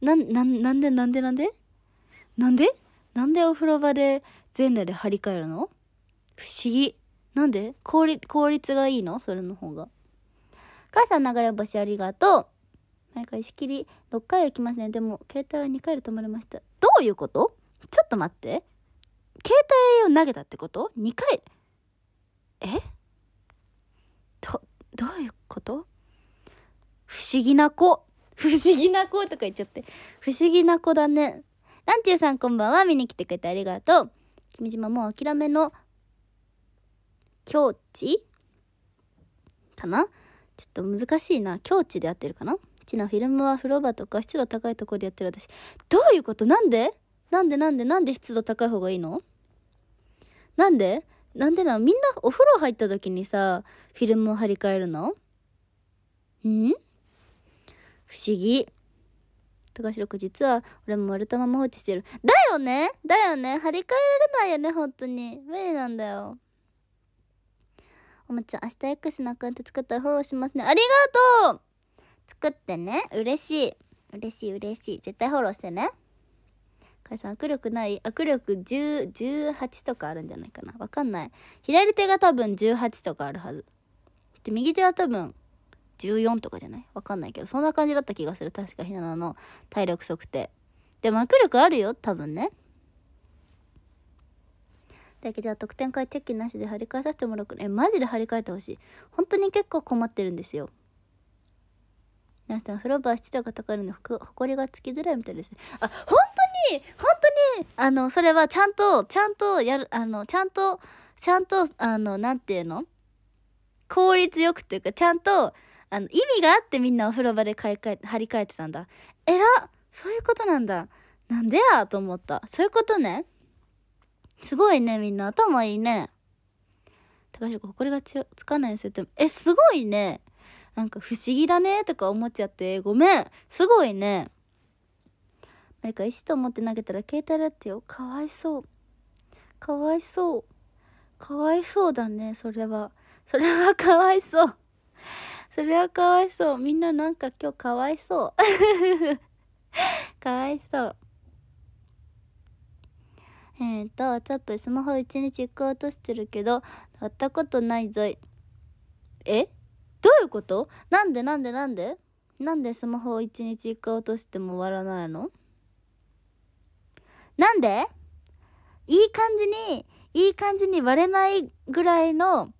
な、な、なんでなんでなんでなんでなんでお風呂場で全裸で張り替えるの不思議。なんで効率、効率がいいのそれの方が。母さん流れ星ありがとう。毎回仕切り6回は行きますねでも携帯は2回で止まりましたどういうことちょっと待って携帯を投げたってこと ?2 回えどどういうこと不思議な子不思議な子とか言っちゃって不思議な子だねランチューさんこんばんは見に来てくれてありがとう君島もう諦めの境地かなちょっと難しいな境地で合ってるかなチなフィルムは風呂場とか湿度高いところでやってる私どういうことなんでなんでなんでなんで湿度高い方がいいのなんでなんでなみんなお風呂入った時にさフィルムを張り替えるのん不思議。高城く実は俺も割れたまま放置してる。だよねだよね張り替えられないよね本当に。無理なんだよ。おもちゃん明日 X なくなって作ったらフォローしますね。ありがとう作ってね。嬉しい。嬉しい嬉しい。絶対フォローしてね。加えさん、握力ない握力10、18とかあるんじゃないかな。わかんない。左手が多分18とかあるはず。で、右手は多分14とかじゃないわかんないけど、そんな感じだった気がする。確かひなのの体力測定。でも握力あるよ、多分ね。だけじゃあ得点会チェックなしで張り替えさせてもらうえマジで張り替えてほしい本当に結構困ってるんですよ皆さん、風呂場湿度がと高いのほこりがつきづらいみたいですね。あ、本当に本当にあの、それはちゃんと、ちゃんとやる、あの、ちゃんと、ちゃんと、あの、なんていうの効率よくというか、ちゃんと、あの、意味があってみんなお風呂場で買い替え、張り替えてたんだ。えらそういうことなんだ。なんでやと思った。そういうことね。すごいね、みんな。頭いいね。高橋、こりがつかないですよ。でも、え、すごいね。なんか不思議だねとか思っちゃってごめんすごいねリか石と思って投げたら携帯だってよかわいそうかわいそうかわいそうだねそれはそれはかわいそうそれはかわいそうみんななんか今日かわいそうかわいそうえっ、ー、とタップスマホ一日1個落としてるけど会ったことないぞいえどういうことなんでなんでなんでなんでスマホを一日一回落としても終わらないのなんでいい感じに、いい感じに割れないぐらいの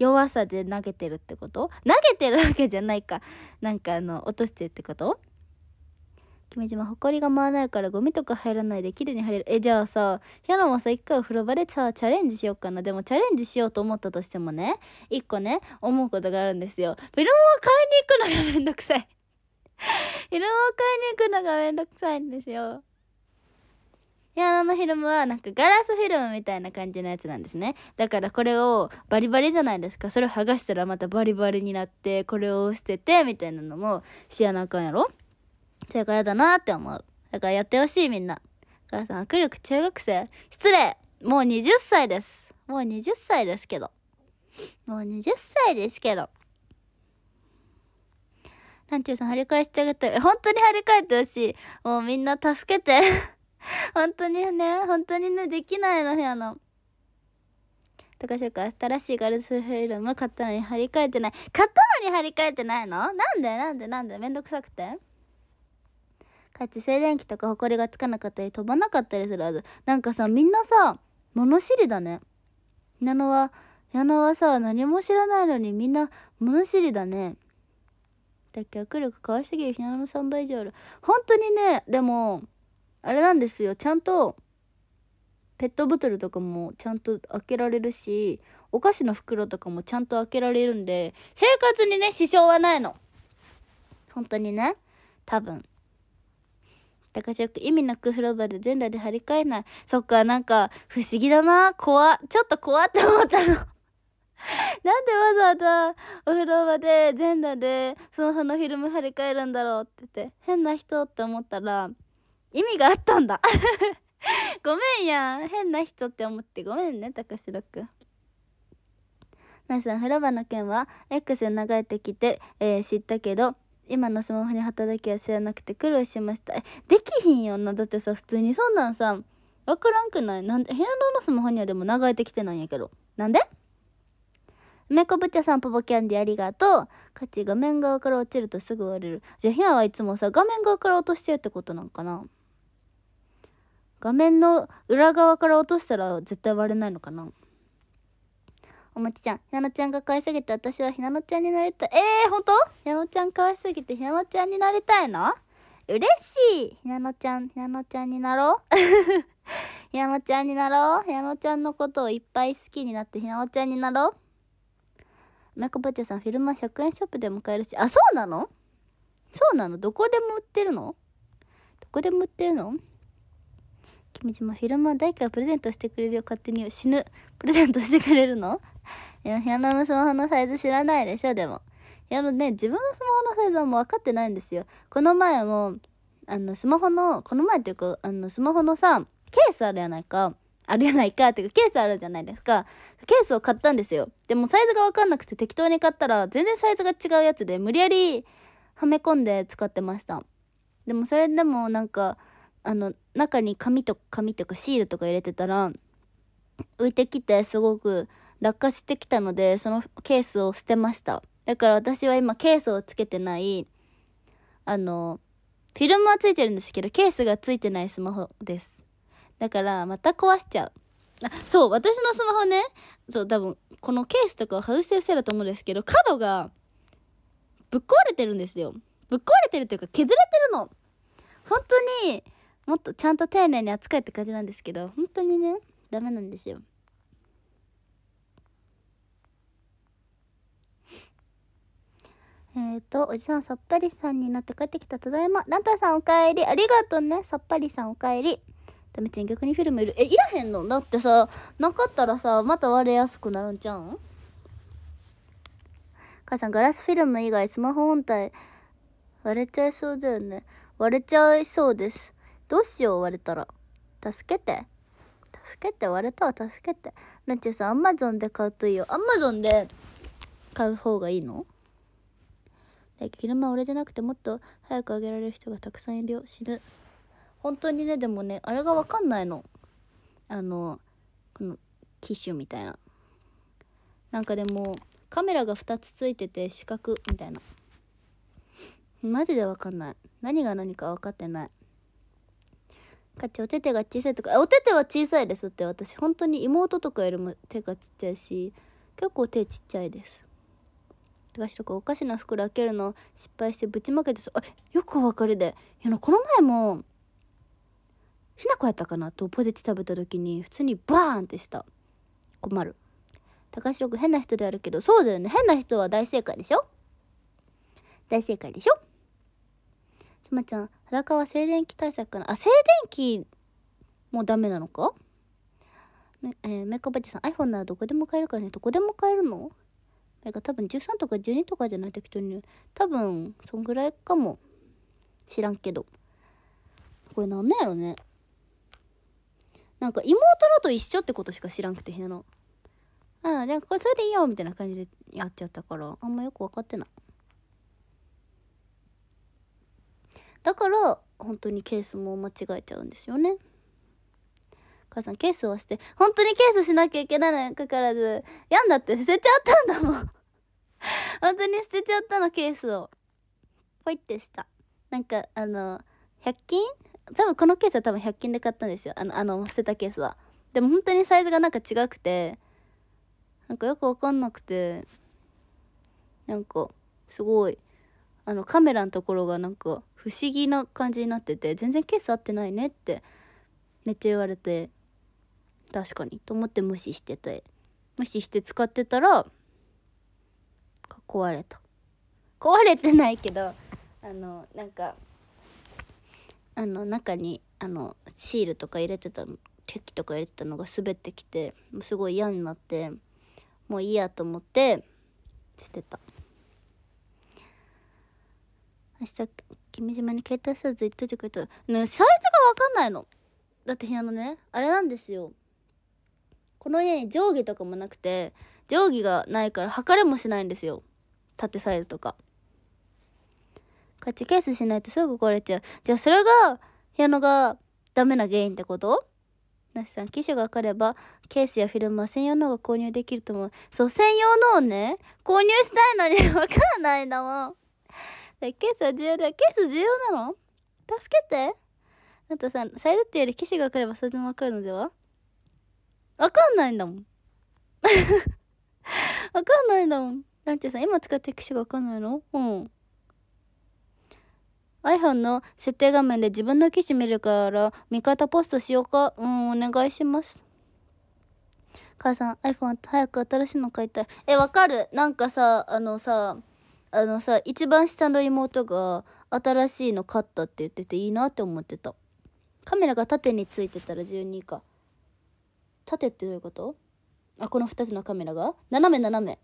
弱さで投げてるってこと投げてるわけじゃないか。なんかあの、落としてるってこと君島、ほこりが回らないからゴミとか入らないで綺麗に入れる。え、じゃあさ、ヒャラもさ、一回お風呂場でさ、チャレンジしようかな。でもチャレンジしようと思ったとしてもね、一個ね、思うことがあるんですよ。フィルムを買いに行くのがめんどくさい。フィルムを買いに行くのがめんどくさいんですよ。ヒアラのフィルムはなんかガラスフィルムみたいな感じのやつなんですね。だからこれをバリバリじゃないですか。それを剥がしたらまたバリバリになって、これを捨ててみたいなのもしやなあかんやろ中れが嫌だなって思う。だからやってほしいみんな。お母さん、握力中学生失礼もう20歳です。もう20歳ですけど。もう20歳ですけど。なんちゅうさん、張り返してあげて、本当に張り返ってほしい。もうみんな助けて。本当にね、本当にね、できないの、部屋の。とかしょうか、新しいガールズフィルム買ったのに張り替えてない。買ったのに張り替えてないのなんでなんでなんでめんどくさくてかつ静電気とか埃がつかなかったり飛ばなかったりするはずなんかさみんなさ物知りだね矢野は矢野はさ何も知らないのにみんな物知りだねだっけ握力かわしすぎる矢野の3倍以上ある本当にねでもあれなんですよちゃんとペットボトルとかもちゃんと開けられるしお菓子の袋とかもちゃんと開けられるんで生活にね支障はないの本当にね多分高かよく意味なく風呂場で全裸で張り替えない。そっか、なんか、不思議だな。怖ちょっと怖って思ったの なんでわざわざお風呂場で全裸でスマホのフィルム張り替えるんだろうって言って、変な人って思ったら、意味があったんだ ごめんやん。変な人って思ってごめんね、高城くん。ナイさん、風呂場の件は X で流れてきて、えー、知ったけど、今のスマホに働きは知らなくて苦労しましたえできひんよなだってさ普通にそんなんさ分からんくないなんで部屋のスマホにはでも流れてきてないんやけどなんで梅こぶちゃさんポポキャンディありがとうかち画面側から落ちるとすぐ割れるじゃあ部屋はいつもさ画面側から落としてるってことなんかな画面の裏側から落としたら絶対割れないのかなおもちちゃん。ひなのちゃんが可愛すぎて私はひなのちゃんになりたい。えー、ほんとひなのちゃん可愛すぎてひなのちゃんになりたいの嬉しいひなのちゃん、ひなのちゃんになろう ひなのちゃんになろうひなのちゃんのことをいっぱい好きになってひなのちゃんになろうめこばちゃさん、フィルムは100円ショップでも買えるし、あ、そうなのそうなのどこでも売ってるのどこでも売ってるの君島ムは誰かプレゼントしてくれるよ勝手に死ぬプレゼントしてくれるのいや、部屋のスマホのサイズ知らないでしょ、でも。いや、ね、自分のスマホのサイズはもう分かってないんですよ。この前も、あの、スマホの、この前っていうか、あの、スマホのさ、ケースあるやないか。あるやないかっていうか、ケースあるじゃないですか。ケースを買ったんですよ。でもサイズが分かんなくて適当に買ったら、全然サイズが違うやつで、無理やりはめ込んで使ってました。でもそれでもなんか、あの中に紙と紙とかシールとか入れてたら浮いてきてすごく落下してきたのでそのケースを捨てましただから私は今ケースをつけてないあのフィルムはついてるんですけどケースがついてないスマホですだからまた壊しちゃうあそう私のスマホねそう多分このケースとかを外してるせいだと思うんですけど角がぶっ壊れてるんですよぶっ壊れてるっていうか削れてるの本当にもっとちゃんと丁寧に扱えって感じなんですけど本当にねダメなんですよえっ、ー、と、おじさんさっぱりさんになって帰ってきた。ただいま。ランタさんおかえり。ありがとうね。さっぱりさんおかえり。ダメちゃん逆にフィルムいる。え、いらへんのだってさ、なかったらさ、また割れやすくなるんちゃうん母さん、ガラスフィルム以外スマホ本体割れちゃいそうだよね。割れちゃいそうです。どうしよう、割れたら。助けて。助けて、割れたら助けて。なっちさん、アマゾンで買うといいよ。アマゾンで買う方がいいので昼間俺じゃなくてもっと早くあげられる人がたくさんいるよ。死ぬ。本当にね、でもね、あれがわかんないの。あの、この、機種みたいな。なんかでも、カメラが2つついてて四角みたいな。マジでわかんない。何が何か分かってない。かちお手手が小さいとかお手手は小さいですって私本当に妹とかよりも手がちっちゃいし結構手ちっちゃいです高城君おかしな袋開けるの失敗してぶちまけてそうあよくわ分かるでいやこの前もひなこやったかなとポテチ食べた時に普通にバーンってした困る高城君変な人であるけどそうだよね変な人は大正解でしょ大正解でしょちまちゃん、裸は静電気対策の、あ、静電気もダメなのかね、えー、メイクおばちさん、iPhone ならどこでも買えるからね、どこでも買えるのなんか多分13とか12とかじゃない適当に、多分、そんぐらいかも。知らんけど。これなんなんやろね。なんか妹のと一緒ってことしか知らんくて、ひなの。ああ、じゃあこれそれでいいよみたいな感じでやっちゃったから、あんまよく分かってない。だから本当にケースも間違えちゃうんですよね母さんケースをして本当にケースしなきゃいけないのにかからずやんだって捨てちゃったんだもん本当に捨てちゃったのケースをポイってしたなんかあの100均多分このケースは多分100均で買ったんですよあのあの捨てたケースはでも本当にサイズがなんか違くてなんかよくわかんなくてなんかすごいあのカメラのところがなんか不思議な感じになってて全然ケース合ってないねってめっちゃ言われて確かにと思って無視してて無視して使ってたら壊れた壊れてないけどあのなんかあの中にあのシールとか入れてたのキとか入れてたのが滑ってきてすごい嫌になってもういいやと思って捨てた。明日君島に携帯サイズ行っといてくれたらねサイズが分かんないのだってあのねあれなんですよこの家に定規とかもなくて定規がないから測れもしないんですよ縦サイズとかこっちケースしないとすぐ壊れちゃうじゃあそれがピノがダメな原因ってことなしさん機種が分かればケースやフィルムは専用のが購入できると思うそう専用のをね購入したいのに分 かんないのもんケースは重要だケース重要なの助けてだってさ、サイドっていうより騎士が来ればそれでもわかるのでは分かんないんだもん。分 かんないんだもん。んちチうさん、今使ってる機種が分かんないのうん。iPhone の設定画面で自分の機種見るから味方ポストしようかうんお願いします母さん iPhone 早く新しいの買いたいえわかるなんかさあのさあのさ一番下の妹が新しいの買ったって言ってていいなって思ってたカメラが縦についてたら12か縦ってどういうことあこの2つのカメラが斜め斜め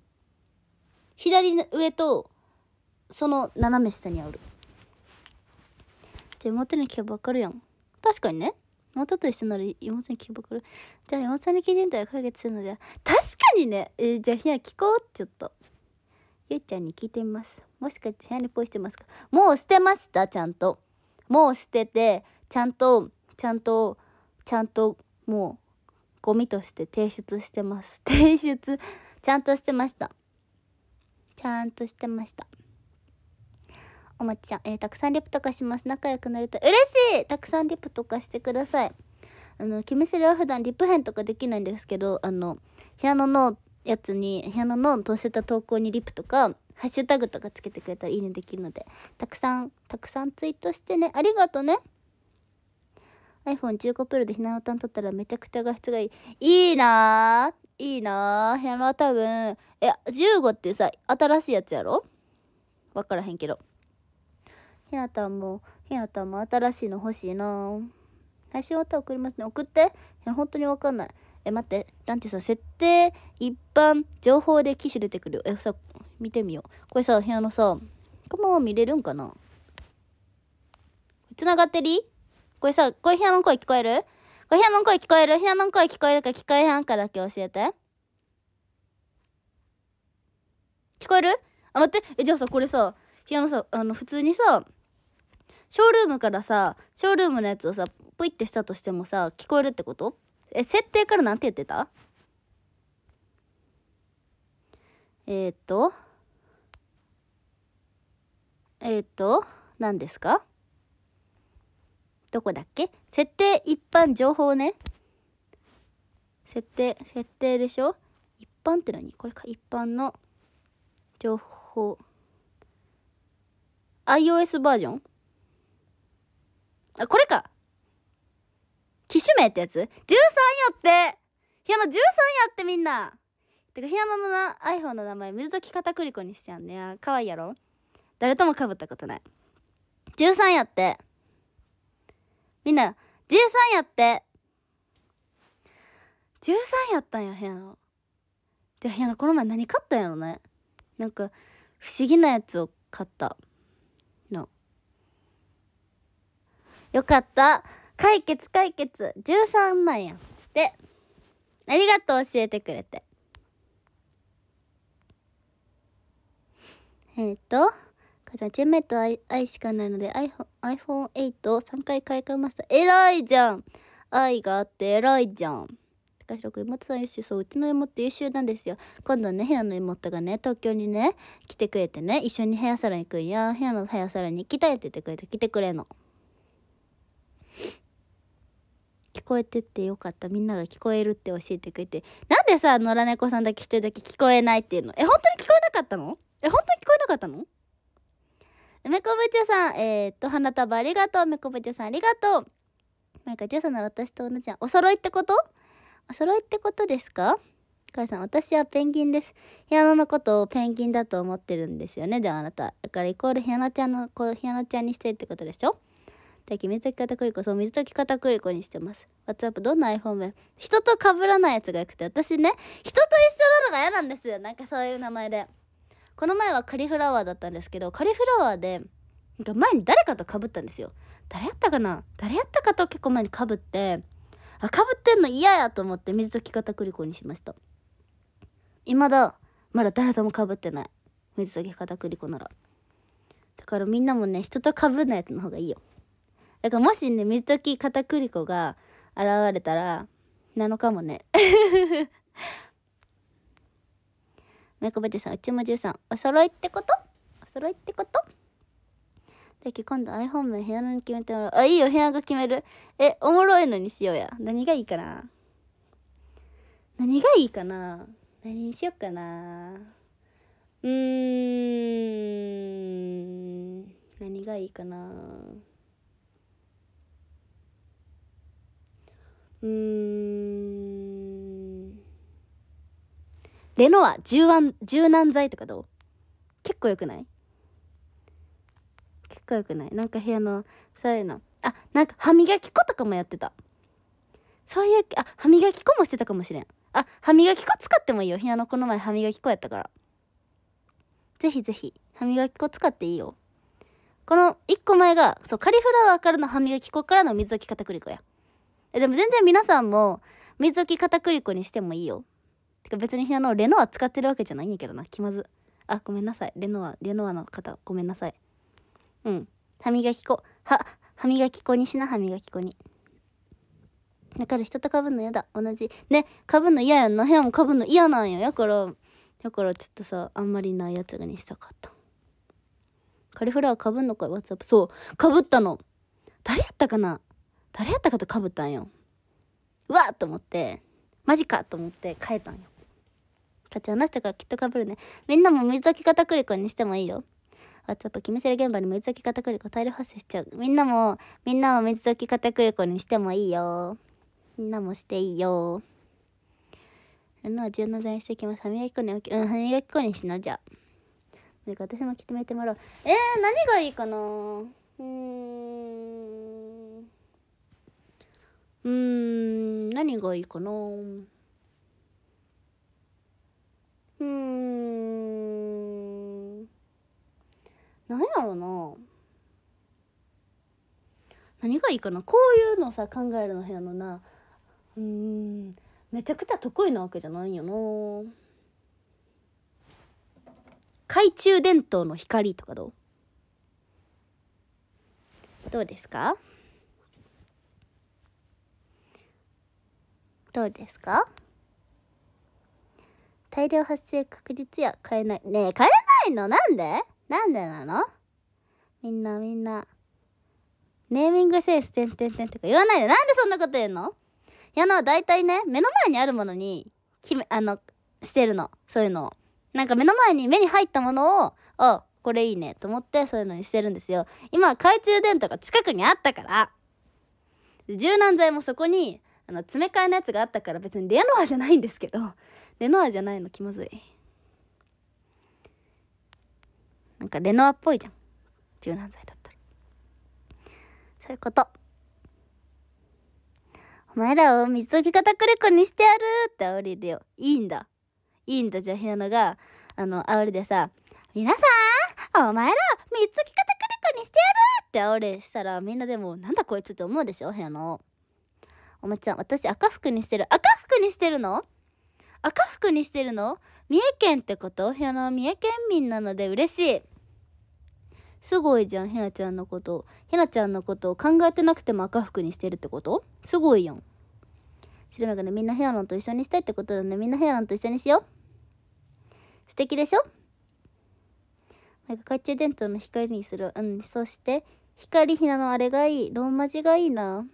左上とその斜め下にあるじゃあ妹に聞けば分かるやん確かにね妹と一緒なら妹に聞けば分かるじゃあ妹に基準点を解決するので確かにねえー、じゃあひな聞こうちょっとゆうちゃんに聞いてみます。もしかして散歩してますかもう捨てましたちゃんと。もう捨てて、ちゃんと、ちゃんと、ちゃんと、もう、ゴミとして提出してます。提出、ちゃんとしてました。ちゃんとしてました。おまちちゃん、えー、たくさんリプとかします。仲良くなりたい。嬉しいたくさんリプとかしてください。あの、キムセレは普段リプ編とかできないんですけど、あの、ピアノのやつに、部屋のノーとした投稿にリプとか、ハッシュタグとかつけてくれたらいいねできるので、たくさん、たくさんツイートしてね。ありがとね。iPhone15 p r でひなのたん撮ったらめちゃくちゃ画質がいい。いいなぁ。いいなぁ。ひなのは多分、え、15ってさ、新しいやつやろわからへんけど。ひなたんも、ひなたんも新しいの欲しいなぁ。配信終わったら送りますね。送って。いや、本当にわかんない。え、待って。ランティさん、設定、一般、情報で機種出てくるよ。え、さ、見てみよう。これさ、部屋のさ、このまま見れるんかな繋がってるこれさ、これ部屋の声聞こえるこれ部屋の声聞こえる部屋の声聞こえるか聞こえへんかだけ教えて。聞こえるあ、待って。え、じゃあさ、これさ、部屋のさ、あの、普通にさ、ショールームからさ、ショールームのやつをさ、ポイってしたとしてもさ、聞こえるってことえ、設定から何て言ってたえー、っと、えー、っと、何ですかどこだっけ設定一般情報ね。設定、設定でしょ一般って何これか、一般の情報。iOS バージョンあ、これか機種名ってやつ ?13 やってひやの13やってみんなてかひアののな iPhone の名前水溶き片栗粉にしちゃうんだよ。かわいやろ誰ともかぶったことない13やってみんな13やって13やったんや部屋ので部屋のこの前何買ったんやろねなんか不思議なやつを買ったのよかった解決解決 !13 万円。で、ありがとう教えてくれて。えっ、ー、と、母さん、チェメと愛愛しかないので iPhone、8を3回買い替えました。偉いじゃん愛があって偉いじゃん。高城君妹さん優秀そう。うちの妹優秀なんですよ。今度ね、部屋の妹がね、東京にね、来てくれてね、一緒にヘアサロン行くんや。部屋のヘアサロンに行きたいって言ってくれて来てくれの。聞こえてってよかった。みんなが聞こえるって教えてくれて。なんでさ、野良猫さんだけ一人だけ聞こえないっていうのえ、本当に聞こえなかったのえ、本当に聞こえなかったの梅子部長さん、えー、っと、花束ありがとう。梅子部長さんありがとう。なんか、ジェさんなら私と同じやん。お揃いってことお揃いってことですか母さん、私はペンギンです。ヒアノのことをペンギンだと思ってるんですよね。ではあなた。だからイコールヒアノちゃんのこうヒアノちゃんにしてるってことでしょ最近水溶き片栗粉そう水溶き片栗粉にしてますあとやっぱどんな iPhone 名人と被らないやつがよくて私ね人と一緒なのが嫌なんですよなんかそういう名前でこの前はカリフラワーだったんですけどカリフラワーでなんか前に誰かと被ったんですよ誰やったかな誰やったかと結構前に被ってあ被ってんの嫌やと思って水溶き片栗粉にしました未だまだ誰とも被ってない水溶き片栗粉ならだからみんなもね人と被んないやつの方がいいよだからもしね、水溶き片栗粉が現れたら、なのかもね。めこぼてさん、うちもじゅうさん、お揃いってことお揃いってことだけ今度 iPhone 名部屋のに決めてもらう。あ、いいよ、部屋が決める。え、おもろいのにしようや。何がいいかな何がいいかな何にしよっかなうーん。何がいいかなうんレノア柔軟柔軟剤とかどう結構よくない結構よくないなんか部屋のそういうのあなんか歯磨き粉とかもやってたそういうあ歯磨き粉もしてたかもしれんあ歯磨き粉使ってもいいよ部屋のこの前歯磨き粉やったからぜひぜひ歯磨き粉使っていいよこの1個前がそうカリフラワーからの歯磨き粉からの水溶き片栗粉やえ、でも全然皆さんも、水溶き片栗粉にしてもいいよ。てか別にあの、レノア使ってるわけじゃないんやけどな。気まず。あ、ごめんなさい。レノア、レノアの方、ごめんなさい。うん。歯磨き粉。は、歯磨き粉にしな、歯磨き粉に。だから人とかぶんの嫌だ。同じ。ね、かぶんの嫌やんな。部屋もかぶんの嫌なんよ。やから、だからちょっとさ、あんまりないやつにしたかった。カリフラワーかぶんのかい、ワッツアップ。そう、かぶったの。誰やったかな誰やったかとかぶったんようわっと思ってマジかと思って変えたんよ課長なしたからきっとかぶるねみんなも水溶き片栗粉にしてもいいよあとやっぱ決めせる現場に水溶き片栗粉大量発生しちゃうみんなもみんなも水溶き片栗粉にしてもいいよみんなもしていいよのは柔軟剤してきます歯磨き粉にうん歯磨き粉にしなじゃあ私も決めてもらおうえー、何がいいかなうんうーん、何がいいかなうーん、何やろうな何がいいかなこういうのさ考えるの部屋のなうーんめちゃくちゃ得意なわけじゃないよな懐中電灯の光とかどうどうですかどうですか大量発生確率や買えない。ねえ、変えないのなんでなんでなのみんなみんな。ネーミングセンス、てんてんてんとか言わないで。なんでそんなこと言うのいやな、大体ね、目の前にあるものに、決め、あの、してるの。そういうのなんか目の前に目に入ったものを、あ、これいいね、と思ってそういうのにしてるんですよ。今、懐中電灯が近くにあったから、柔軟剤もそこに、あの詰め替えのやつがあったから別にレノアじゃないんですけど レノアじゃないの気まずいなんかレノアっぽいじゃん柔軟剤だったらそういうことお前らを水溶き片栗粉にしてやるって煽りでよいいんだいいんだじゃあ平のがあの煽りでさ皆さんお前ら水溶き片栗粉にしてやるって煽りしたらみんなでもなんだこいつって思うでしょ平野を。おもちゃん、私赤服にしてる。赤服にしてるの赤服にしてるの三重県ってことひゃの三重県民なので嬉しい。すごいじゃん、ひなちゃんのこと。ひなちゃんのことを考えてなくても赤服にしてるってことすごいやん。白目がね、みんなひなのと一緒にしたいってことだね。みんなひなのと一緒にしよう。素敵でしょなんか懐中電灯の光にする。うん、そして、光ひなのあれがいい。ローマ字がいいな。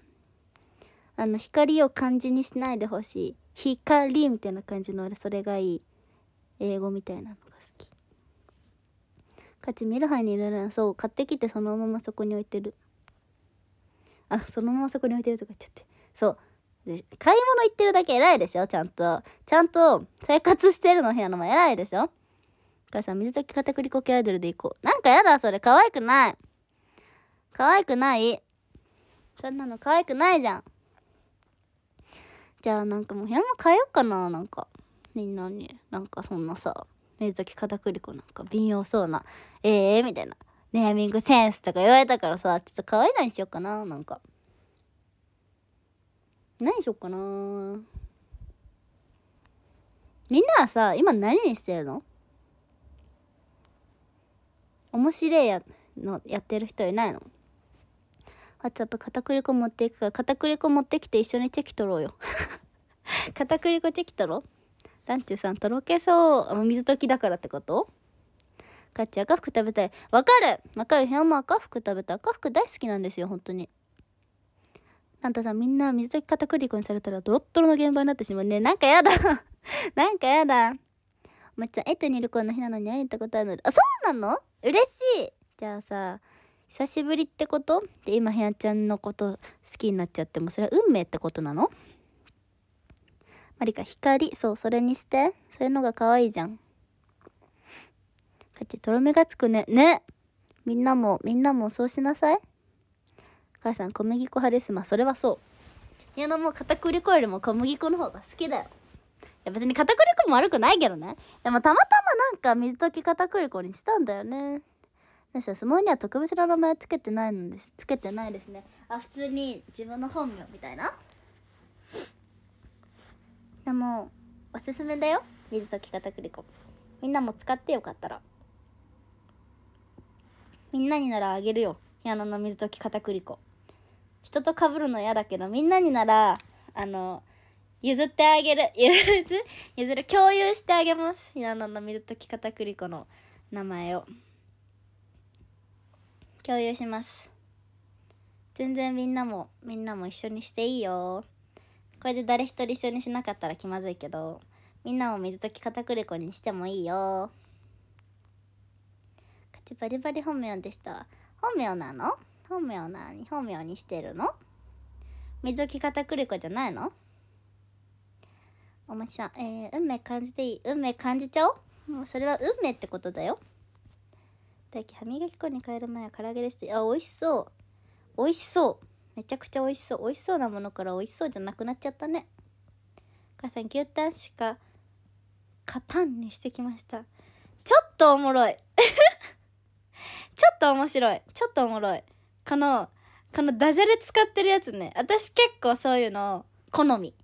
あの光を漢字にしないでほしい光みたいな感じの俺それがいい英語みたいなのが好き価値ミルハイにいれるのそう買ってきてそのままそこに置いてるあそのままそこに置いてるとか言っちゃってそう買い物行ってるだけ偉いでしょちゃんとちゃんと生活してるの部屋のも偉いでしょ母さん水溶き片栗粉系アイドルで行こうなんかやだそれ可愛くない可愛くないそんなの可愛くないじゃんじゃあなんかもう部屋も変えようかななんかみんなになんかそんなさ目先片栗粉なんか貧乏そうな「ええー、みたいなネーミングセンスとか言われたからさちょっと可愛いのにしようかななんか何しようかなみんなはさ今何にしてるの面白いやのやってる人いないのあとやっぱ片栗粉持っていくから、片栗粉持ってきて一緒にチェキ取ろうよ。片栗粉チェキ取ろう団中さん、とろけそう。水溶きだからってことガチ赤服食べたい。わかるわかる。部屋も赤服食べた。赤服大好きなんですよ、本当に。なんたさん、みんな水溶き片栗粉にされたらドロッドロの現場になってしまうね。なんかやだ なんかやだ。まっちゃん、エトニルコンの日なのに会えたことあるので。あ、そうなの嬉しいじゃあさ、久しぶりってことで今ヘアちゃんのこと好きになっちゃってもそれは運命ってことなのマリカ光そうそれにしてそういうのが可愛いじゃんかちとろめがつくねねみんなもみんなもそうしなさい母さん小麦粉派ですまあそれはそう矢野も片栗粉よりも小麦粉の方が好きだよいや別に片栗粉も悪くないけどねでもたまたまなんか水溶き片栗粉にしたんだよねなんで相撲には特別な名前つけてないのですつけてないですねあ普通に自分の本名みたいなでもおすすめだよ水溶き片栗粉みんなも使ってよかったらみんなにならあげるよアノの水溶き片栗粉人とかぶるの嫌だけどみんなにならあの譲ってあげる譲 譲る共有してあげますアノの水溶き片栗粉の名前を。共有します全然みんなもみんなも一緒にしていいよこれで誰一人一緒にしなかったら気まずいけどみんなも水溶き片栗粉にしてもいいよカチバリバリ本名でした本名なの本名なに本名にしてるの水溶き片栗粉じゃないのおもちさん、えー、運命感じていい運命感じちゃおうもうそれは運命ってことだよ大輝歯磨き粉に変える前は唐揚げですあ美味しそう美味しそうめちゃくちゃ美味しそう美味しそうなものから美味しそうじゃなくなっちゃったね母さん牛タンしかカタンにしてきましたちょっとおもろい ちょっと面白いちょっとおもろいこのこのダジャレ使ってるやつね私結構そういうの好み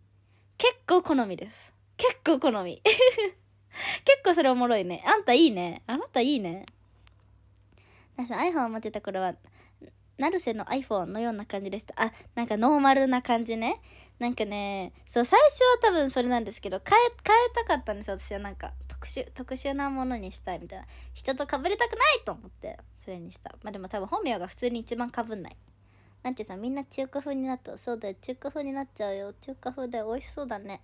結構好みです結構好み 結構それおもろいねあんたいいねあなたいいねさん iPhone を持ってた頃は成瀬の iPhone のような感じでしたあなんかノーマルな感じねなんかねそう最初は多分それなんですけど変え変えたかったんです私はなんか特殊特殊なものにしたいみたいな人とかぶりたくないと思ってそれにしたまあでも多分本名が普通に一番かぶんないなんてさみんな中華風になったそうだよ中華風になっちゃうよ中華風で美味しそうだね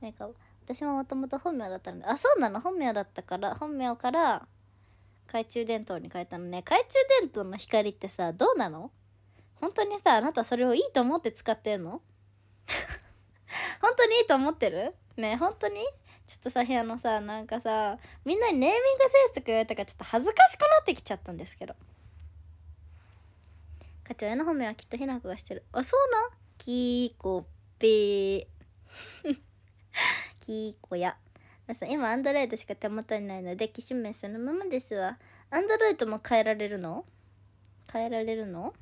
なんか私ももともと本名だったのであそうなの本名だったから本名から懐中電灯に変えたのね懐中電灯の光ってさどうなの本当にさあなたそれをいいと思って使ってんの 本当にいいと思ってるね本当にちょっとさ部屋のさなんかさみんなにネーミングセンスとか言われたからちょっと恥ずかしくなってきちゃったんですけど課長への褒めはきっとひなこがしてるあそうなきーこぺー きーこやさん、今アンドロイドしか手元にないので、きしめんそのままですわ。アンドロイドも変えられるの変えられるの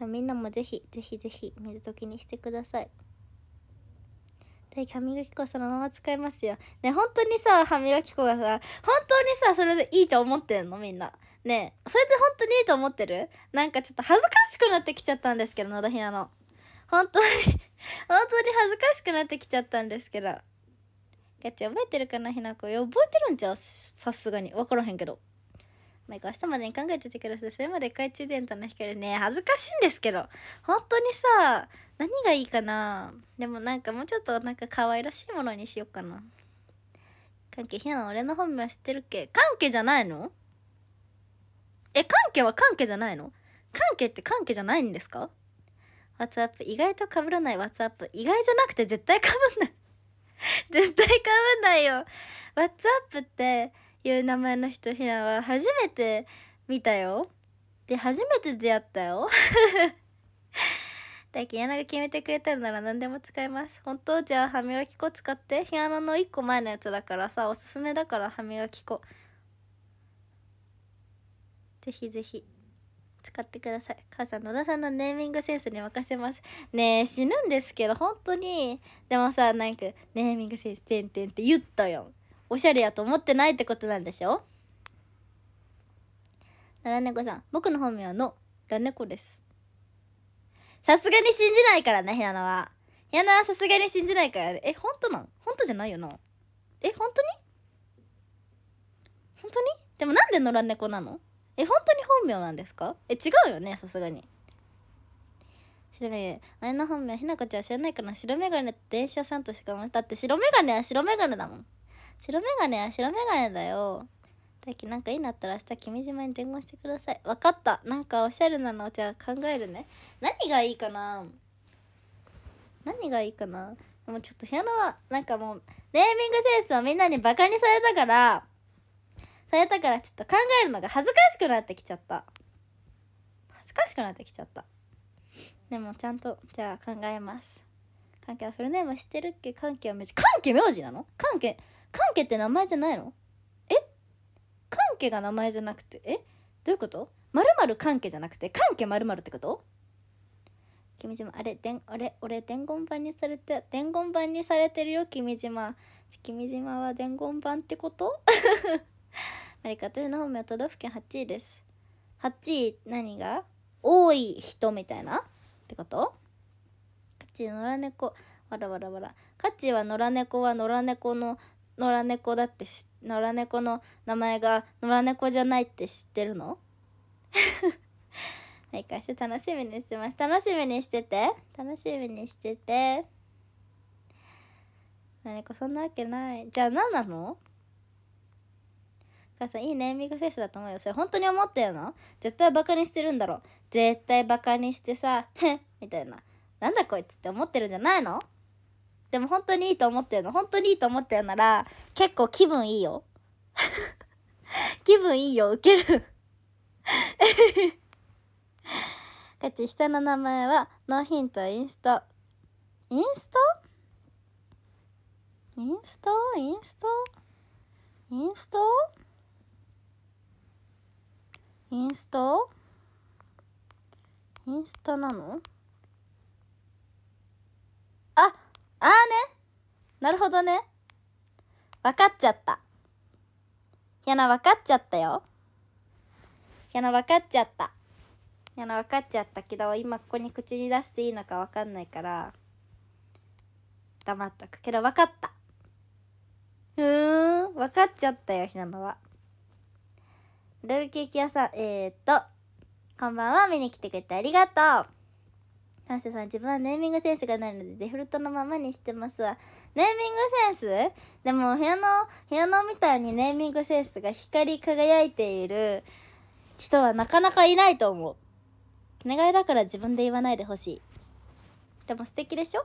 みんなもぜひ、ぜひぜひ、水溶きにしてください。で、歯磨き粉そのまま使いますよ。ね、本当にさ、歯磨き粉がさ、本当にさ、それでいいと思ってんのみんな。ねそれで本当にいいと思ってるなんかちょっと恥ずかしくなってきちゃったんですけど、野田ひなの。本当に本当に恥ずかしくなってきちゃったんですけど。ガチ覚えてるかなひなこよ覚えてるんちゃうさすがに分からへんけどマイ明日までに考えててくださいそれまで懐中電灯の光ね恥ずかしいんですけど本当にさ何がいいかなでもなんかもうちょっとなんか可愛らしいものにしようかな関係ひな俺の本名知ってるっけ関係じゃないのえ関係は関係じゃないの関係って関係じゃないんですか ?WhatsApp 意外と被らない WhatsApp 意外じゃなくて絶対被んない 絶対かぶんないよ。ワッツアップっていう名前の人、ひなは初めて見たよ。で、初めて出会ったよ。最近柳が決めてくれてるなら何でも使います。本当じゃあ歯磨き粉使って。ヒアノの1個前のやつだからさ、おすすめだから歯磨き粉。ぜひぜひ。使ってください。母さん、野田さんのネーミングセンスに任せます。ねえ、死ぬんですけど、本当に。でもさ、なんか、ネーミングセンス、てんてんって言ったよ。おしゃれやと思ってないってことなんでしょ野良猫さん、僕の本名はの、良猫です。さすがに信じないからね、ひなのは。ひなのはさすがに信じないからね。え、本当なん本当じゃないよな。え、本当に本当にでもなんで野良猫なのえ本当に本名なんですかえ違うよねさすがに白眼あれの本名ひなこちゃん知らないかな白眼鏡って電車さんとしか思だって白眼鏡は白眼鏡だもん白眼鏡は白眼鏡だよ大輝なんかいいなったら明日君島に電話してください分かったなんかおしゃれなのじゃあ考えるね何がいいかな何がいいかなもうちょっと部屋のなんかもうネーミングセンスをみんなにバカにされたからされたからちょっと考えるのが恥ずかしくなってきちゃった恥ずかしくなってきちゃったでもちゃんとじゃあ考えます関係はフルネーム知ってるっけ関係は名字関係名字なの関係関係って名前じゃないのえ関係が名前じゃなくてえどういうことまるまる関係じゃなくて関係まるまるってこと君島あれでんあれ俺伝言版にされて伝言版にされてるよ君島君島は伝言版ってこと マリカとのは都道府県8位です。8位、何が多い人みたいなってことカッチー野良猫、わらわらわら。カッチは野良猫は野良猫の、野良猫だってし、野良猫の名前が野良猫じゃないって知ってるの何か して楽しみにしてます。楽しみにしてて。楽しみにしてて。何かそんなわけない。じゃあ何なの母さんいいネーミングセンスだと思うよそれ本当に思ったよな絶対バカにしてるんだろ絶対バカにしてさへっ みたいななんだこいつって思ってるんじゃないのでも本当にいいと思ってるの本当にいいと思ってるなら結構気分いいよ 気分いいよウケるかち 下の名前はノーヒントインストインストインストインストインストインスタインスタなのあ、ああね。なるほどね。わかっちゃった。やな、わかっちゃったよ。やな、わかっちゃった。やな、わかっちゃったけど、今ここに口に出していいのかわかんないから、黙っとくけど、わかった。うーん、わかっちゃったよ、ひなのは。ロールケーキ屋さん、えー、っと、こんばんは、見に来てくれてありがとう。サンセさん、自分はネーミングセンスがないので、デフルトのままにしてますわ。ネーミングセンスでも、部屋の、部屋のみたいにネーミングセンスが光り輝いている人はなかなかいないと思う。お願いだから自分で言わないでほしい。でも素敵でしょ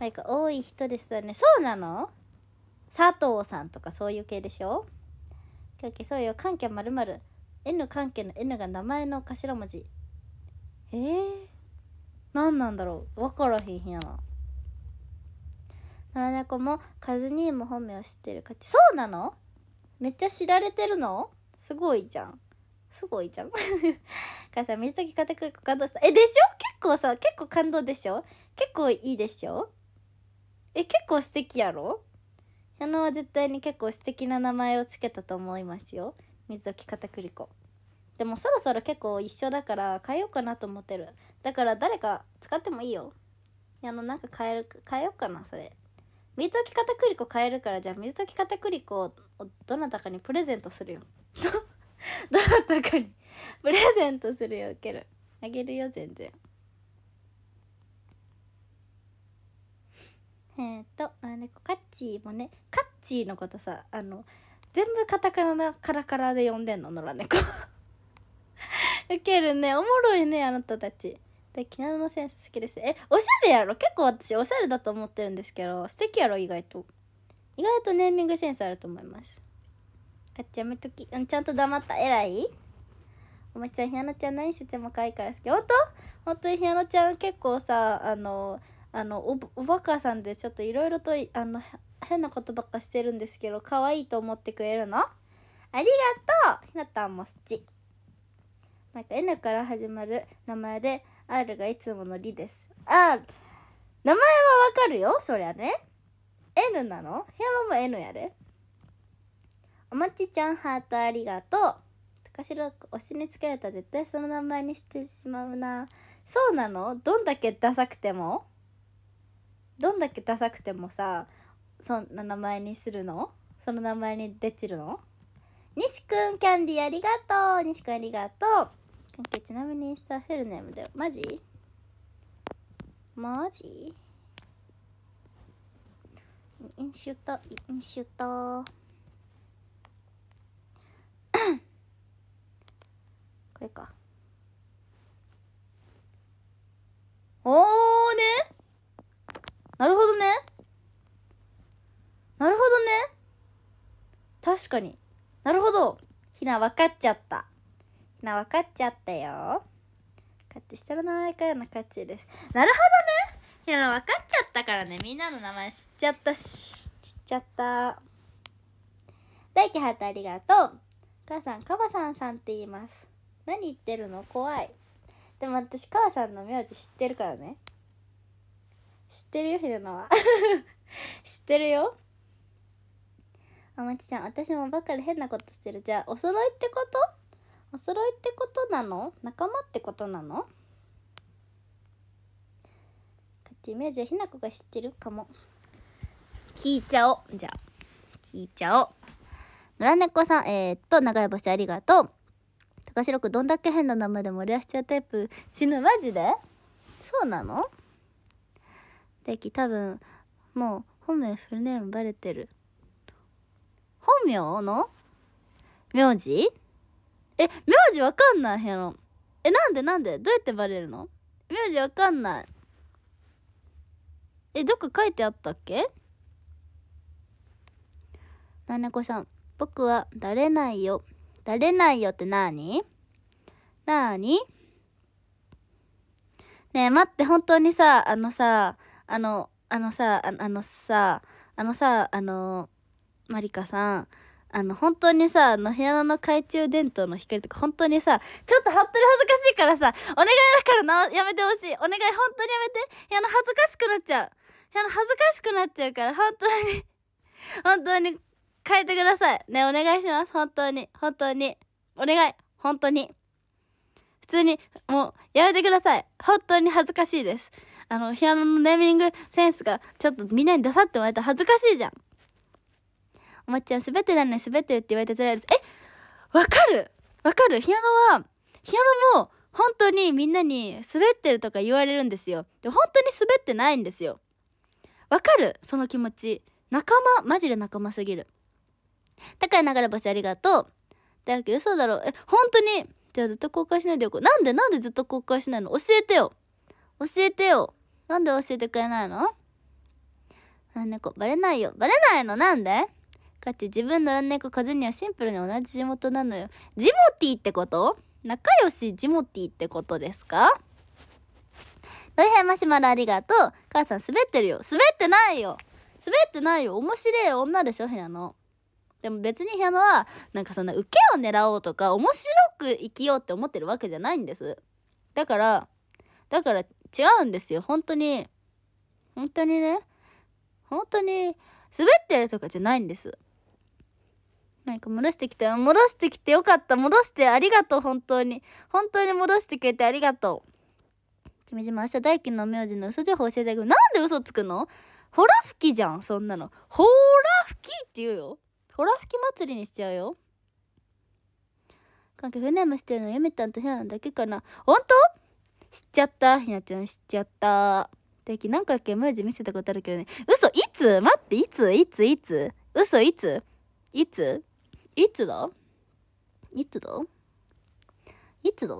なんか多い人ですよね。そうなの佐藤さんとかそういう系でしょオッケそうよ関係まるまる N 関係の N が名前の頭文字えー、何なんだろう分からへんやな野良猫もカズニーも本名を知ってるかってそうなのめっちゃ知られてるのすごいじゃんすごいじゃん。母さん、水溶き片栗粉感動した。え、でしょ結構さ、結構感動でしょ結構いいでしょえ、結構素敵やろ矢野は絶対に結構素敵な名前を付けたと思いますよ水溶き片栗粉でもそろそろ結構一緒だから変えようかなと思ってるだから誰か使ってもいいよ矢野なんか変える変えようかなそれ水溶き片栗粉変えるからじゃあ水溶き片栗粉をどなたかにプレゼントするよ どなたかにプレゼントするよ受けるあげるよ全然えっ、とあ猫カッチーもねカッチーのことさあの全部カタカナカラカラで呼んでんの野良猫 ウケるねおもろいねあなたたちでキナノのセンス好きですえおしゃれやろ結構私おしゃれだと思ってるんですけど素敵やろ意外と意外とネーミングセンスあると思いますあッチやめときうんちゃんと黙った偉いおもちゃんひなのちゃん何してても可愛いから好きほんとほんとにひなのちゃん結構さあのあのおおバカさんでちょっといろいろとあの変なことばっかしてるんですけど可愛いと思ってくれるのありがとうひなたんもすちなんか N から始まる名前で R がいつものりですあ名前はわかるよそりゃね N なのヒロも N やでおもちちゃんハートありがとう高城推しにつけられたら絶対その名前にしてしまうなそうなのどんだけダサくてもどんだけダサくてもさそんな名前にするのその名前にでちるの西くんキャンディーありがとう西くんありがとう関係ちなみにインスタフルネームだよマジマジインシュトインシュトこれかおおねなるほどね。なるほどね。確かに。なるほど。ひな、わかっちゃった。ひな、わかっちゃったよ。カッチしたらないからなカッです。なるほどね。ひな、分かっちゃったからね。みんなの名前知っちゃったし。知っちゃった。大輝ハートありがとう。母さん、カバさんさんって言います。何言ってるの怖い。でも私、母さんの名字知ってるからね。知ってるよひなのは 知ってるよあまちちゃん私もばっかり変なことしてるじゃあお揃いってことお揃いってことなの仲間ってことなのかちみじゃひなこが知ってるかも聞いちゃおじゃあ聞いちゃお野良猫さんえー、っと長い星ありがとう高城くどんだけ変な名前でもり出しちゃうタイプ死ぬマジでそうなのでき多分もう本名フルネームバレてる本名の名字え名字わかんないやろえなんでなんでどうやってバレるの名字わかんないえどっか書いてあったっけなねこさん僕はだれないよだれないよってなになにねえ待って本当にさあのさあの、あのさ、あのさ、あのさ、あの、まりかさん、あの、本当にさ、あの、部屋の懐中電灯の光とか、本当にさ、ちょっと本当に恥ずかしいからさ、お願いだからな、やめてほしい。お願い、本当にやめて。部屋の恥ずかしくなっちゃう。部屋の恥ずかしくなっちゃうから、本当に本当に、変えてください。ね、お願いします。本当に、本当に。お願い、本当に。普通に、もう、やめてください。本当に恥ずかしいです。あの、ひらのネーミングセンスが、ちょっとみんなに出さってもらえたら恥ずかしいじゃん。おまっちゃん、滑ってないのに滑ってるって言われたとりあえず、えわかるわかるヒアノは、ヒアノも、本当にみんなに滑ってるとか言われるんですよ。で、本当に滑ってないんですよ。わかるその気持ち。仲間、マジで仲間すぎる。高い流れ星ありがとう。だけど嘘だろ。え、本当にじゃあずっと公開しないでよこ。なんでなんでずっと公開しないの教えてよ。教えてよ。なんで教えてくれないの野猫、バレないよ。バレないのなんでかって自分の野猫カズにはシンプルに同じ地元なのよ。ジモティってこと仲良しジモティってことですか大変マシュマロありがとう。母さん滑ってるよ。滑ってないよ。滑ってないよ。面白い女でしょ、ひなの。でも別にひなのは、なんかそんな受けを狙おうとか、面白く生きようって思ってるわけじゃないんです。だから、だから違うんですよ。本当に。本当にね。本当に、滑ってるとかじゃないんです。なんか戻してきて、戻してきてよかった。戻してありがとう、本当に。本当に戻してくれてありがとう。君島、明日大輝の名字の嘘情報教えてあげる。なんで嘘つくのほら吹きじゃん、そんなの。ほら吹きって言うよ。ほら吹き祭りにしちゃうよ。関係フネームしてるのゆめちゃんとひなだけかな。ほんと知っちゃった。ひなちゃん知っちゃった。だきなんかけ文字見せたことあるけどね。嘘いつ待って、いついついつ嘘いついついつだいつだいつだ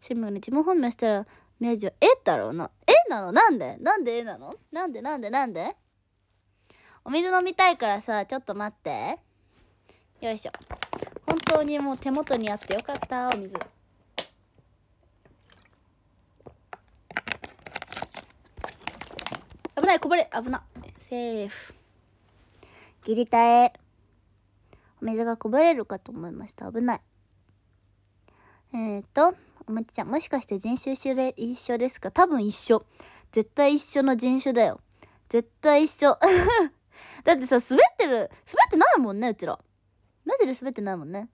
シムがね、自分本名したら、名字は、えだろうな。えなのなんでなんでえなのなんでなんでなんでお水飲みたいからさ、ちょっと待って。よいしょ。本当にもう手元にあってよかった、お水。危ないこぼれ危なセーフ切りたえお水がこぼれるかと思いました危ないえー、っとおもちちゃんもしかして人種種類一緒ですか多分一緒絶対一緒の人種だよ絶対一緒 だってさ滑ってる滑ってないもんねうちらマジで滑ってないもんね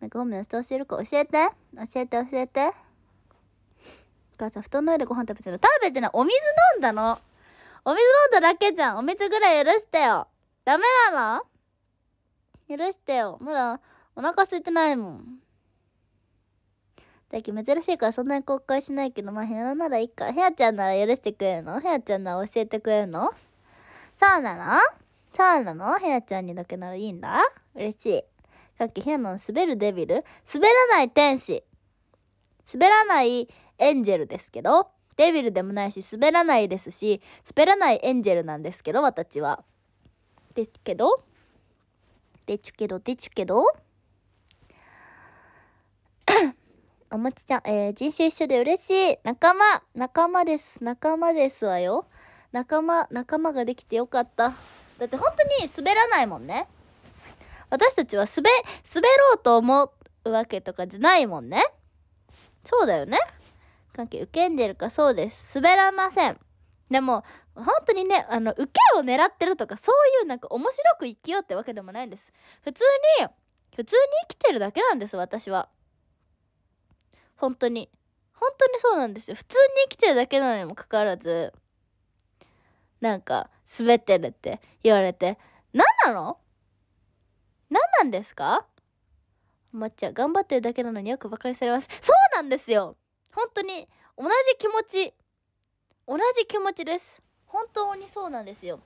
メガホミの人教えるか教えて教えて教えてからさ、布団の上でご飯食べてた食べてない。お水飲んだの。お水飲んだだけじゃん。お水ぐらい許してよ。ダメなの許してよ。まだお腹空いてないもん。最け珍しいからそんなに公開しないけど、まあ、部屋ならいいか。部屋ちゃんなら許してくれるの部屋ちゃんなら教えてくれるのそうなのそうなの部屋ちゃんにだけならいいんだ嬉しい。さっき部屋の滑るデビル滑らない天使滑らないエンジェルですけど、デビルでもないし、滑らないですし、滑らないエンジェルなんですけど、私は。ですけど、でちゅけど、でちゅけど、おもちちゃん、えー、人種一緒で嬉しい。仲間、仲間です。仲間ですわよ。仲間、仲間ができてよかった。だって本当に滑らないもんね。私たちは滑、滑ろうと思うわけとかじゃないもんね。そうだよね。関係受けんでるかそうです滑らませんでも本当にねあの受けを狙ってるとかそういうなんか面白く生きようってわけでもないんです普通に普通に生きてるだけなんです私は本当に本当にそうなんですよ普通に生きてるだけなのにもかかわらずなんか滑ってるって言われて何なの何なんですかまっちゃん頑張ってるだけなのによくバカにされますそうなんですよ本当に同じ気持ち同じ気持ちです本当にそうなんですよ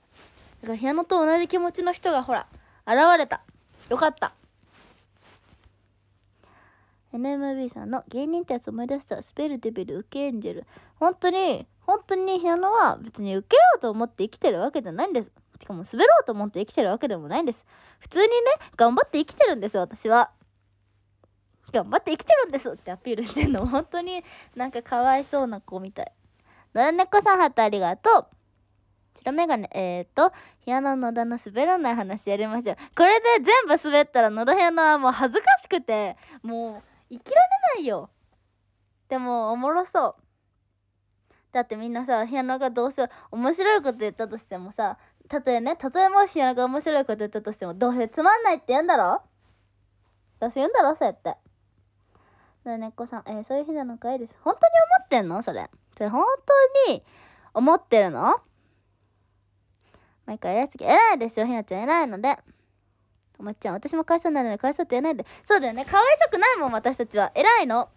だからピノと同じ気持ちの人がほら現れたよかった NMB さんの芸人ってやつ思い出したスペルデビルウケエンジェル本当に本当にピアノは別にウケようと思って生きてるわけじゃないんですしかも滑ろうと思って生きてるわけでもないんです普通にね頑張って生きてるんです私は頑張って生きてるんですってアピールしてんの本当になんかかわいそうな子みたい野良猫さんハートありがとう白メガネ、えっ、ー、と、部屋の野田の滑らない話やりましょう。これで全部滑ったら野田部屋のはもう恥ずかしくて、もう、生きられないよ。でも、おもろそう。だってみんなさ、ピアノがどうせ面白いこと言ったとしてもさ、たとえね、たとえもしピアノが面白いこと言ったとしても、どうせつまんないって言うんだろどうせ言うんだろそうやって。だねこさん、えー、そういう日なのかいです。本当に思ってんのそれ。それ本当に思ってるの毎回偉いすぎ。偉いですよ、ひなちゃん。偉いので。おまちゃん、私もかわいそうなので、かわいそうって言えないで。そうだよね。かわいそくないもん、私たちは。偉いの。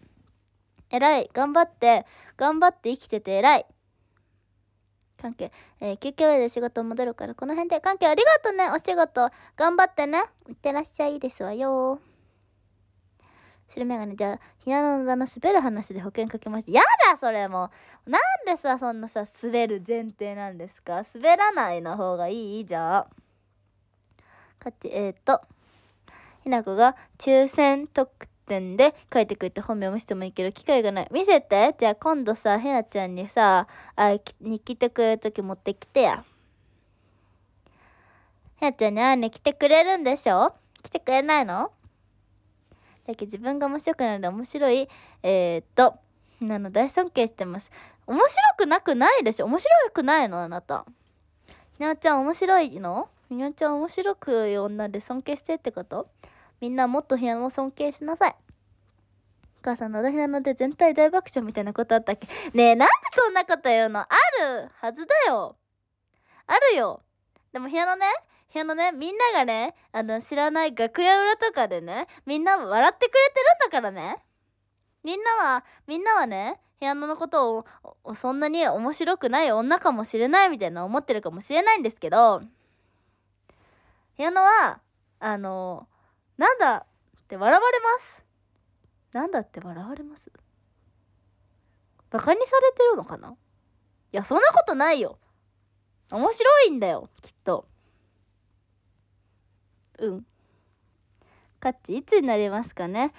偉い。頑張って、頑張って生きてて偉い。関係、えー、休憩終で仕事戻るから、この辺で。関係ありがとね、お仕事。頑張ってね。いってらっしゃいですわよ白メガネじゃあ、ひなの座の滑る話で保険かけました。やだ、それもなんでさ、そんなさ、滑る前提なんですか滑らないの方がいいじゃあ。かち、えっ、ー、と、ひなこが抽選特典で書いてくれて本名見せてもいいけど、機会がない。見せてじゃあ今度さ、ひなちゃんにさ、あ、に来てくれる時持ってきてや。ひなちゃんに会いに来てくれるんでしょ来てくれないのだけ自分が面白くなるの面白いえー、っとなの大尊敬してます面白くなくないでしょ面白くないのあなたひなちゃん面白いのひなちゃん面白くい女で尊敬してってことみんなもっとひなの尊敬しなさいお母さんのひなので全体大爆笑みたいなことあったっけねえなんでそんなこと言うのあるはずだよあるよでもひなのね屋のね、みんながね、あの、知らない楽屋裏とかでね、みんな笑ってくれてるんだからね。みんなは、みんなはね、ピアノのことをそんなに面白くない女かもしれないみたいな思ってるかもしれないんですけどピアノはあのなんだって笑われますなんだって笑われますバカにされてるのかないやそんなことないよ面白いんだよきっとうん。カッチ、いつになりますかね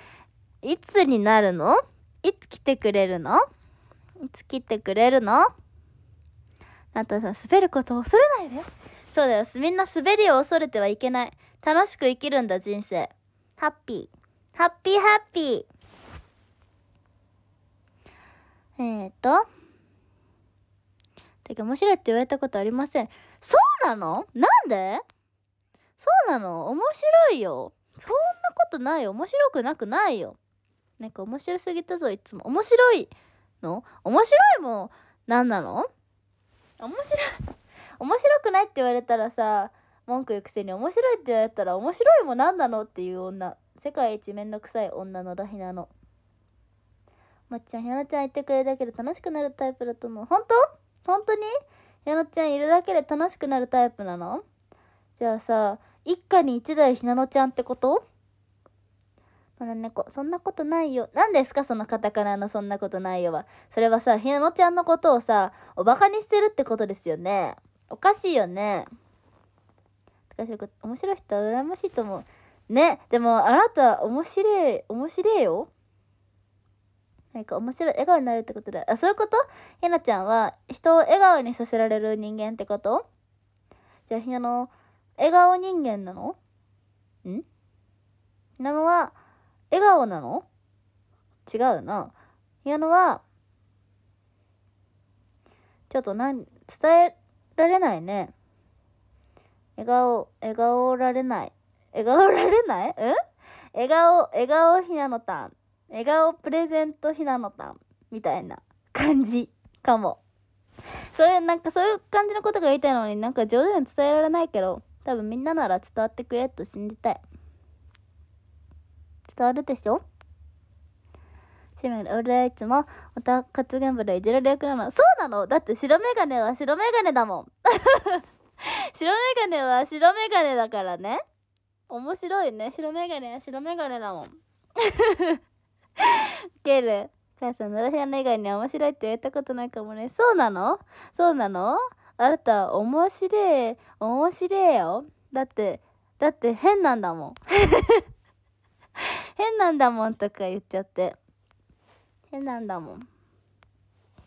いつになるのいつ来てくれるのいつ来てくれるのあんたさ、滑ることを恐れないで。そうだよ。みんな滑りを恐れてはいけない。楽しく生きるんだ、人生。ハッピー。ハッピーハッピー。えっ、ー、と。てか、面白いって言われたことありません。そうなのなんでそうなの面白いよ。そんなことないよ。面白くなくないよ。なんか面白すぎたぞ、いつも。面白いの面白いもん、何なの面白い。面白くないって言われたらさ、文句言うくせに面白いって言われたら面白いもん何なのっていう女。世界一めんどくさい女のだひなの。まっちゃん、ひなちゃん言ってくれるだけで楽しくなるタイプだと思う。本当本当にひなちゃんいるだけで楽しくなるタイプなのじゃあさ一家に一台ひなのちゃんってことこの猫そんなことないよ何ですかそのカタカナのそんなことないよはそれはさひなのちゃんのことをさおバカにしてるってことですよねおかしいよね面白い人は羨ましいと思うねでもあなた面白い面白いよ何か面白い笑顔になるってことだあそういうことひなちゃんは人を笑顔にさせられる人間ってことじゃあひなの笑顔人間なのんなのは、笑顔なの違うな。なのは、ちょっとなん、伝えられないね。笑顔、笑顔られない。笑顔られないん笑顔、笑顔ひなのたん。笑顔プレゼントひなのたん。みたいな感じかも。そういう、なんかそういう感じのことが言いたいのになんか冗談伝えられないけど。多分みんななら伝わってくれと信じたい伝わるでしょシメルオールライツもまた活現場でいじられ役なのそうなのだって白メガネは白メガネだもん 白メガネは白メガネだからね面白いね白メガネは白メガネだもん ケル母さん、奈良さんの以外に面白いって言ったことないかもね。そうなのそうなのあなた面白い面白いよだってだって変なんだもん 変なんだもんとか言っちゃって変なんだもん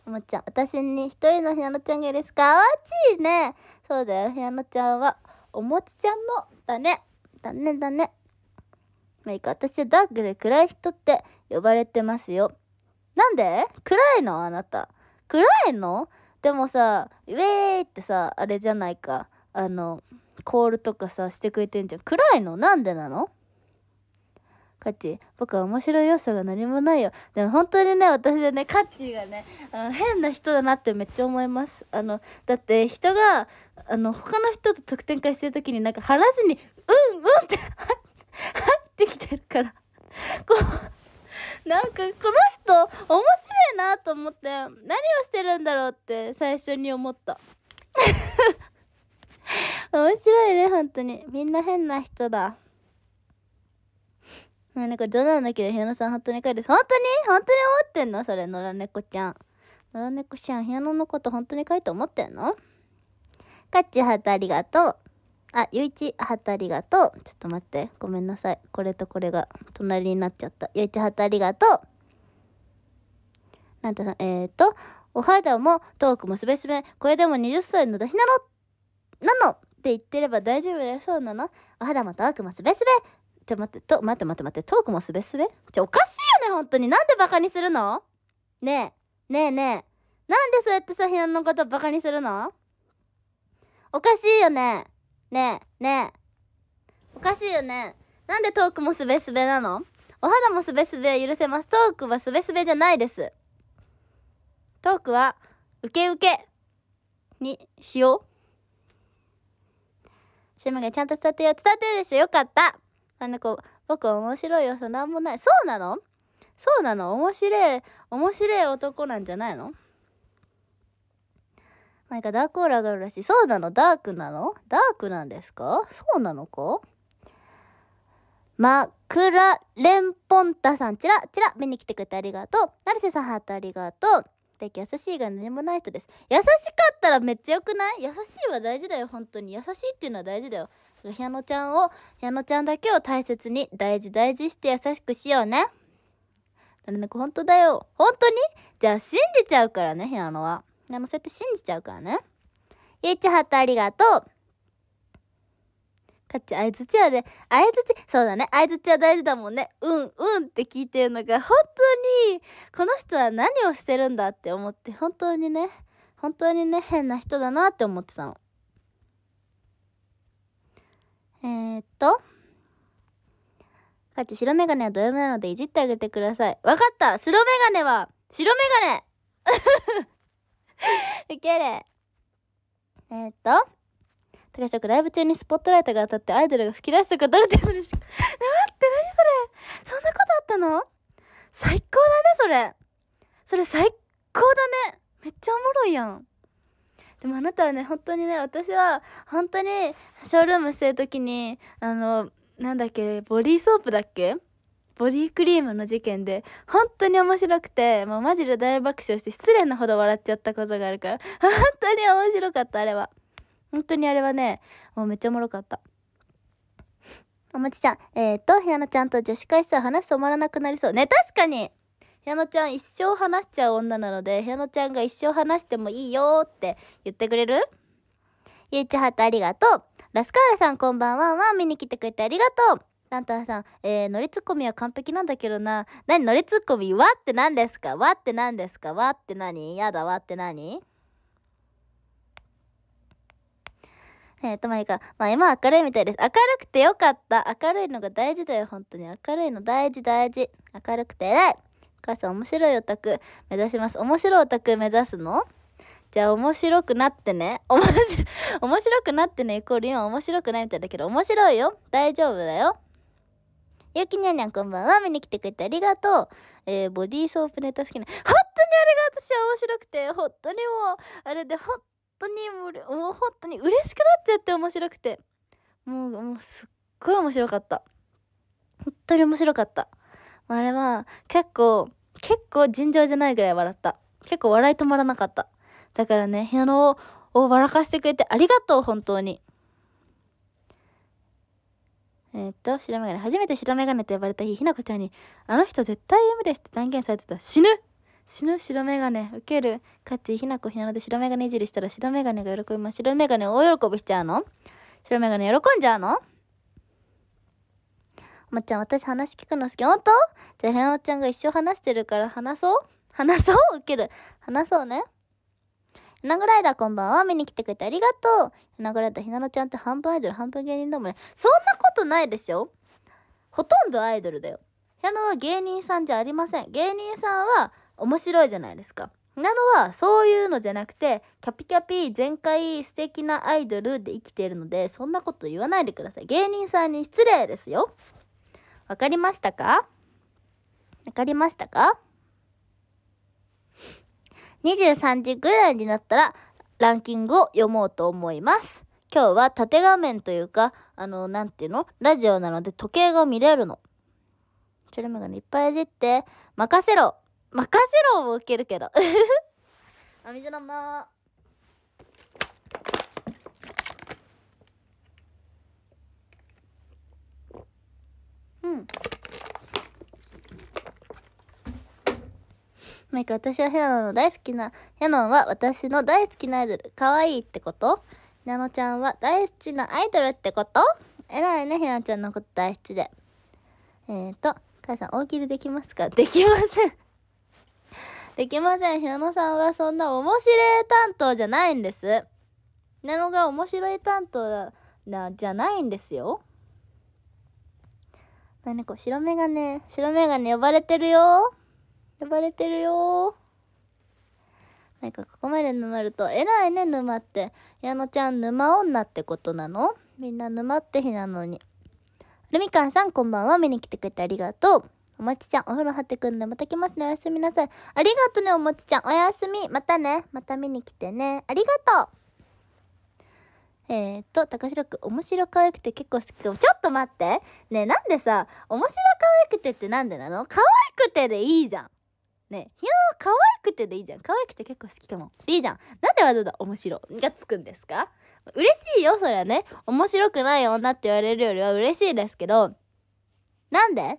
おもちゃん私に一人のひなのちゃんがいるですかわちいねそうだよひなのちゃんはおもちちゃんのだねだねだねまあいいか私はダークで暗い人って呼ばれてますよなんで暗いのあなた暗いのでもさ「ウェーイ!」ってさあれじゃないかあのコールとかさしてくれてんじゃん暗いのなんでなのカッチ僕は面白い要素が何もないよでも本当にね私はねカッチがねあの変な人だなってめっちゃ思いますあのだって人があの他の人と特典会してる時になんか話に「うんうん」って入ってきてるからこうなんかこの人面白いなと思って何をしてるんだろうって最初に思った 面白いね本当にみんな変な人だな良か冗談だけどひよのさん本当に帰る本当に本当に思ってんのそれ野良猫ちゃん野良猫ちゃんひよののこと本当に書いて思ってんのカッチハートありがとうあ、ゆいち、ハートありがとう。ちょっと待って。ごめんなさい。これとこれが隣になっちゃった。ゆいち、ハートありがとう。なんてさ、えっ、ー、と、お肌もトークもすべすべ、これでも20歳の年なのなのって言ってれば大丈夫だよ。そうなのお肌もトークもすべすべ。ちょ、待って、と、待って待って待って、トークもすべすべちょ、おかしいよね、本当に。なんでバカにするのねえ、ねえねえ。なんでそうやってさ、ひなのことバカにするのおかしいよね。ねえ、ねえ。おかしいよね。なんでトークもすべすべなのお肌もすべすべは許せます。トークはすべすべじゃないです。トークは、ウケウケにしよう。シムがちゃんと伝ってよ。伝ってるでしょよかった。あの子、僕面白いよ。そなんもない。そうなのそうなの面白い、面白い男なんじゃないのなんかダークオーラがあるらしい。そうなのダークなのダークなんですかそうなのか枕レンポンタさん、チラチラ見に来てくれてありがとう。成瀬さん、ハートありがとう。でけ優しいが何もない人です。優しかったらめっちゃ良くない優しいは大事だよ、本当に。優しいっていうのは大事だよ。ヒアのちゃんを、ヒアのちゃんだけを大切に、大事大事して優しくしようね。なるべく本当だよ。本当にじゃあ信じちゃうからね、ひやのは。でもそうやって信じちゃうからね。ゆいちはっとありがとう。かっち、あいづちはで、あいづち、そうだね、あいづちは大事だもんね。うん、うんって聞いてるのが、本当に、この人は何をしてるんだって思って、本当にね、本当にね、変な人だなって思ってたの。えー、っと。かっち、白眼鏡はドヤ目なのでいじってあげてください。わかった白眼鏡は白眼鏡 ウケる。えー、っと、高橋くライブ中にスポットライトが当たってアイドルが吹き出したことうるってそ待って、何それそんなことあったの最高だね、それ。それ最高だね。めっちゃおもろいやん。でもあなたはね、本当にね、私は、本当に、ショールームしてる時に、あの、なんだっけ、ボディーソープだっけボディクリームの事件で、本当に面白くて、もうマジで大爆笑して、失礼なほど笑っちゃったことがあるから、本当に面白かった、あれは。本当にあれはね、もうめっちゃおもろかった。おもちちゃん、えー、っと、ひやのちゃんと女子会しはら話止まらなくなりそう。ね、確かにひやのちゃん一生話しちゃう女なので、ひやのちゃんが一生話してもいいよって言ってくれるゆうちはとありがとう。ラスカールさんこんばんは。ワん見に来てくれてありがとう。なんたさん、えー、ノリツッコミは完璧なんだけどな。何乗ノリツッコミわって何ですかわって何ですかわって何やだ、わって何えっ、ー、と、まいか、まあ今明るいみたいです。明るくてよかった。明るいのが大事だよ、本当に。明るいの大事、大事。明るくて偉い。母さん、面白いオタク目指します。面白いオタク目指すのじゃあ面白くなってね。面白、面白くなってねイコール今面白くないみたいだけど、面白いよ。大丈夫だよ。ゆきにゃにゃんこんばんは。見に来てくれてありがとう。えー、ボディーソープネタ好きな。本当にあれが私は面白くて、本当にもう、あれで本当にもう、もう本当に嬉しくなっちゃって面白くて。もう、もうすっごい面白かった。本当に面白かった。あれは、結構、結構尋常じゃないぐらい笑った。結構笑い止まらなかった。だからね、あのを笑かしてくれてありがとう、本当に。えっと、白眼鏡。初めて白眼鏡と呼ばれた日、ひなこちゃんに、あの人絶対夢ですって断言されてた。死ぬ死ぬ白眼鏡。ウケる。かつ、ひなこひなので白眼鏡いじりしたら白眼鏡が喜びます。白眼鏡大喜びしちゃうの白眼鏡喜んじゃうのおまちゃん、私話聞くの好き。ほんとじゃあ、ひなおちゃんが一生話してるから話そう話そうウケる。話そうね。ひなぐらいだ、こんばんは。見に来てくれてありがとう。ひなぐらいだ、ひなのちゃんって半分アイドル、半分芸人だもんね。そんなことないでしょほとんどアイドルだよ。ひなのは芸人さんじゃありません。芸人さんは面白いじゃないですか。ひなのはそういうのじゃなくて、キャピキャピ全開素敵なアイドルで生きているので、そんなこと言わないでください。芸人さんに失礼ですよ。わかりましたかわかりましたか23時ぐらいになったらランキングを読もうと思います。今日は縦画面というか、あの、なんていうのラジオなので時計が見れるの。ちょルめがね、いっぱいいじって、任せろ任せろも受けるけど。あ、水飲もう。うん。なんか私はヘナの大好きな、ヘナは私の大好きなアイドル、可愛いってことナノちゃんは大好きなアイドルってこと偉いね、ヘナちゃんのこと大好きで。えーと、母さん、大喜利できますかできませんできません。平野さんはそんな面白い担当じゃないんです。なノが面白い担当なじゃないんですよ。何こう白眼鏡、白眼鏡呼ばれてるよ。呼ばれてるよなんかここまで沼るとえらいね沼って矢野ちゃん沼女ってことなのみんな沼って日なのにルミカンさんこんばんは見に来てくれてありがとうおもちちゃんお風呂張ってくんでまた来ますねおやすみなさいありがとねおもちちゃんおやすみまたねまた見に来てねありがとうえー、っと、高城くん、面白可愛くて結構好きかも。ちょっと待ってねえ、なんでさ、面白可愛くてってなんでなの可愛くてでいいじゃん。ねいやー可愛くてでいいじゃん可愛くて結構好きかもいいじゃんなんでわざわざ面白がつくんですか嬉しいよそりゃね面白くない女って言われるよりは嬉しいですけどなんで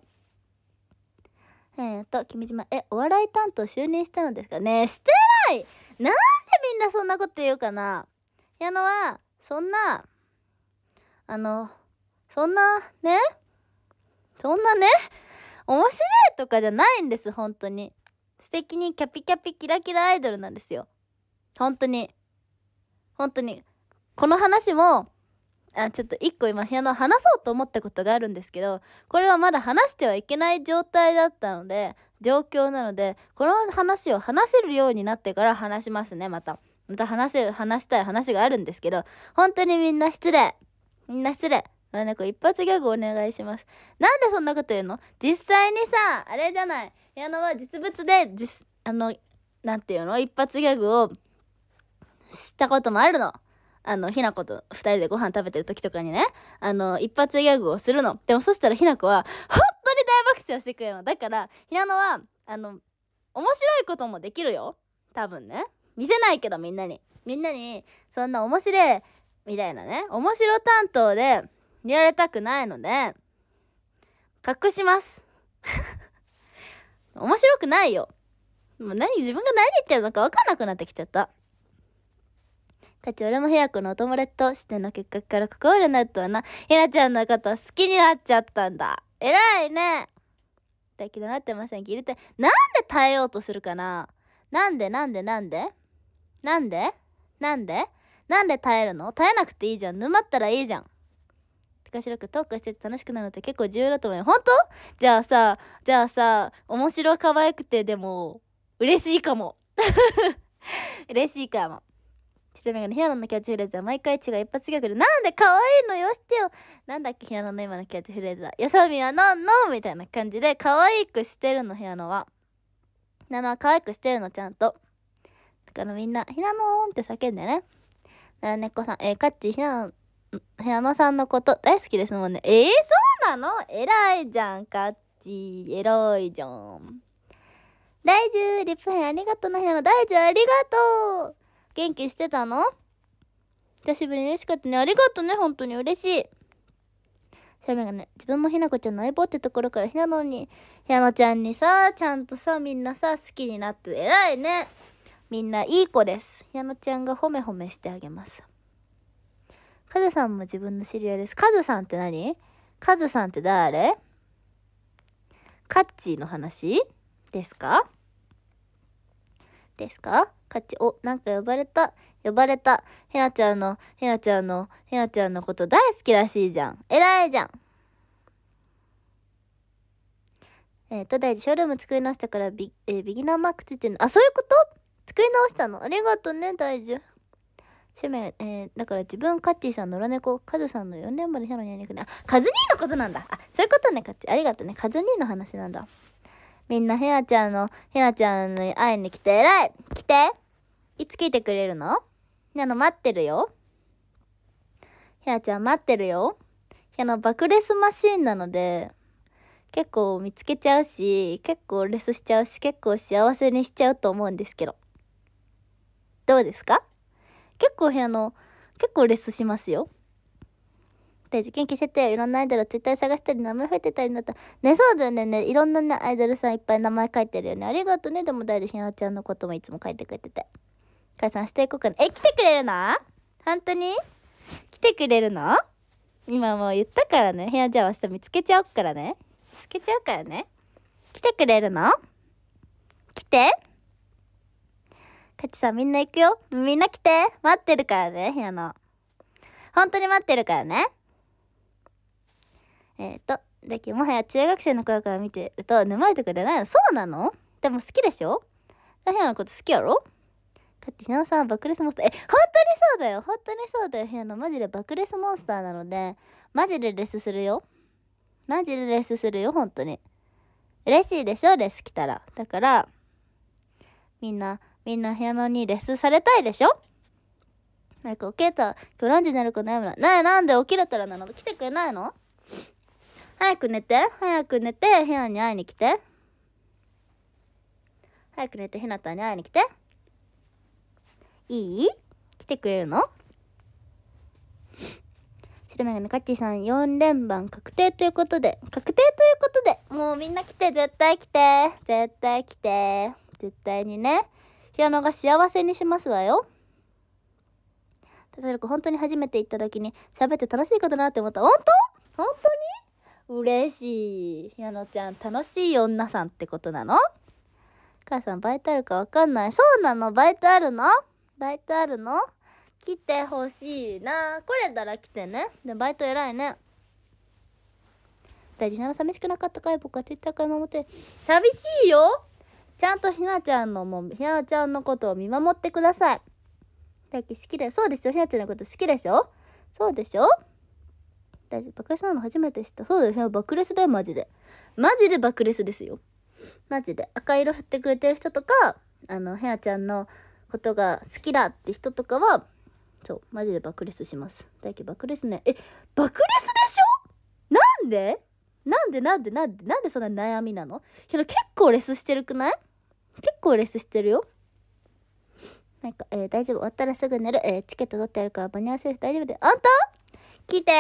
えー、っと君島えお笑い担当就任したのですかねしてないなんでみんなそんなこと言うかな矢野はそんなあのそんなねそんなね面白いとかじゃないんです本当に的にキャピキャピキラキラアイドルなんですよ。本当に。本当に。この話も、あちょっと一個今あの話そうと思ったことがあるんですけどこれはまだ話してはいけない状態だったので状況なのでこの話を話せるようになってから話しますねまたまた話せ話したい話があるんですけど本当にみんな失礼みんな失礼まあ、ね、一発ギャグお願いしますなんでそんなこと言うの実際にさあれじゃない矢野は実物で実あのなんていうの一発ギャグを知ったこともあるの。あの、ひなこと2人でご飯食べてる時とかにね、あの、一発ギャグをするの。でもそしたらひなこは、本当に大爆笑してくれるの。だから、ひなのは、あの、面白いこともできるよ。多分ね。見せないけどみんなに。みんなに、そんな面白い、みたいなね。面白担当で、見られたくないので、隠します。面白くないよ。もう何、自分が何言ってるのか分かんなくなってきちゃった。だって俺も早くのお友達としての結果からここまるなっとはな、ひなちゃんのこと好きになっちゃったんだ。偉いね。だけどなってません。ギルて。なんで耐えようとするかななんでなんでなんでなんでなんでなんで耐えるの耐えなくていいじゃん。沼ったらいいじゃん。面白くトークしてて楽しくなるって結構重要だと思うよ。本当じゃあさ、じゃあさ、面白可愛くてでも、嬉しいかも。嬉しいかも。ちなみにヒアロンのキャッチフレーズは毎回違う一発ギャグで、なんで可愛いのよしてよなんだっけヒアロンの今のキャッチフレーズは、よさみはなんのみたいな感じで、可愛くしてるの、ヒアロンは。ヒアロンは可愛くしてるの、ちゃんと。だからみんな、ヒアロンって叫んでね。なら猫さん、えー、カッチ、ヒアロン矢野さんのこと大好きですもんね。えー、そうなの偉いじゃん、カッチ。エロいじゃん。大樹、リップ編ありがとうの部屋の大樹ありがとう元気してたの久しぶりに嬉しかったね。ありがとうね、本当に嬉しい。シャがね、自分もひなこちゃんの相棒ってところからひなのに、ひなのちゃんにさ、ちゃんとさ、みんなさ、好きになって偉いね。みんないい子です。ひなのちゃんが褒め褒めしてあげます。カズさんも自分の知り合いです。カズさんって何カズさんって誰カッチーの話ですかですかカッチー。お、なんか呼ばれた。呼ばれた。ひなちゃんの、ひなちゃんの、ひなちゃんのこと大好きらしいじゃん。偉いじゃん。えっ、ー、と、大事、ショールーム作り直したからビ、えー、ビギナーマークついてるの。あ、そういうこと作り直したの。ありがとうね、大事。せめ、えー、だから自分、カッチーさん、野良猫、カズさんの4年までヒャロニャニクね。あ、カズニーのことなんだ。あ、そういうことね、カッチー。ありがとうね。カズニーの話なんだ。みんな、ヘアちゃんの、ヘアちゃんに会いに来て偉い来ていつ来てくれるのなの待ってるよ。ヘアちゃん待ってるよ。あの、爆レスマシーンなので、結構見つけちゃうし、結構レスしちゃうし、結構幸せにしちゃうと思うんですけど。どうですか結構屋の、結構レスしますよ。で、受験期設定いろんなアイドルツイッター探したり名前増えてたりなった。ね、そうだよね。ね、いろんなね、アイドルさんいっぱい名前書いてるよね。ありがとね。でも大事、ひなちゃんのこともいつも書いてくれてて。さんしていこうかな。え、来てくれるの本当に来てくれるの今もう言ったからね。ひなちゃん明日見つけちゃおうからね。見つけちゃうからね。来てくれるの来て。かちさんみんな行くよ。みんな来て。待ってるからね、部屋の。本当に待ってるからね。えっ、ー、と、だけもはや中学生の頃から見てると、沼いとかじゃないのそうなのでも好きでしょ部屋のこと好きやろカってひなのさん、は爆裂モンスター。え、本当にそうだよ。本当にそうだよ。部屋のマジで爆裂モンスターなので、マジでレスするよ。マジでレスするよ、本当に。嬉しいでしょレス来たら。だから、みんな、みんな部アノにレッスンされたいでしょなんか起きれた、今日何時になるか悩むな。ねえ、なんで起きれたらなの来てくれないの早く寝て、早く寝て、部屋に会いに来て。早く寝て、ひなたに会いに来て。いい来てくれるの白な鏡カッチーさん4連番確定ということで、確定ということで、もうみんな来て、絶対来て、絶対来て、絶対にね。ピアノが幸せにしますわよ。高ん、本当に初めて行った時に喋って楽しいことだなって思った。本当本当に嬉しい。ひやのちゃん、楽しい女さんってことなの母さん、バイトあるかわかんない。そうなのバイトあるのバイトあるの来てほしいな。来れたら来てね。で、バイト偉いね。大事なら寂しくなかったかい僕は t っ i t t から守って。寂しいよちゃんとひなちゃんのもうひなちゃんのことを見守ってくださいさっき好きだよ。そうですよひなちゃんのこと好きでしょそうでしょ大丈夫爆レスなの初めて知ったそうですよ爆裂だよマジでマジで爆裂ですよマジで赤色振ってくれてる人とかあのひなちゃんのことが好きだって人とかはそうマジで爆裂します大輝爆裂ねえ爆裂でしょなんでなんでなんでなんでなんでそんな悩みなのけど結構レスしてるくない結構レスしてるよ。なんか、えー、大丈夫。終わったらすぐ寝る。えー、チケット取ってやるから間に合わせる大丈夫で。あんた来て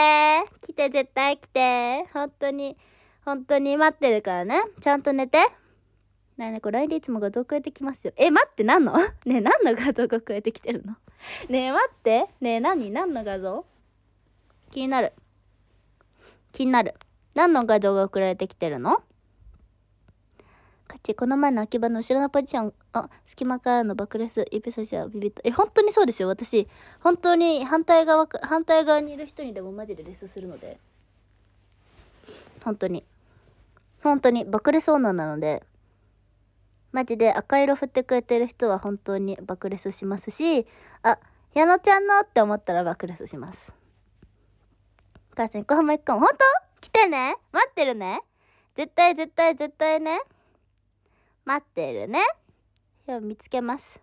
来て、絶対来て本当に、本当に待ってるからね。ちゃんと寝て。なにね、これ LINE でいつも画像超えてきますよ。え、待って、何の ねえ、何の画像が超えてきてるのねえ、待って。ねえ、何何の画像気になる。気になる。何の画像が送られてきてるの勝ち、この前の秋葉の後ろのポジション、あ、隙間からの爆裂、クレソ指差しはビビッと。え、本当にそうですよ、私。本当に反対側、反対側にいる人にでもマジでレスするので。本当に。本当に、爆裂クオーナーなので、マジで赤色振ってくれてる人は本当に爆裂しますし、あ、矢野ちゃんのって思ったら爆裂します。お母さん、横浜行くかも。本当来てね待ってるね絶対絶対絶対ね。待ってるね。今日見つけます。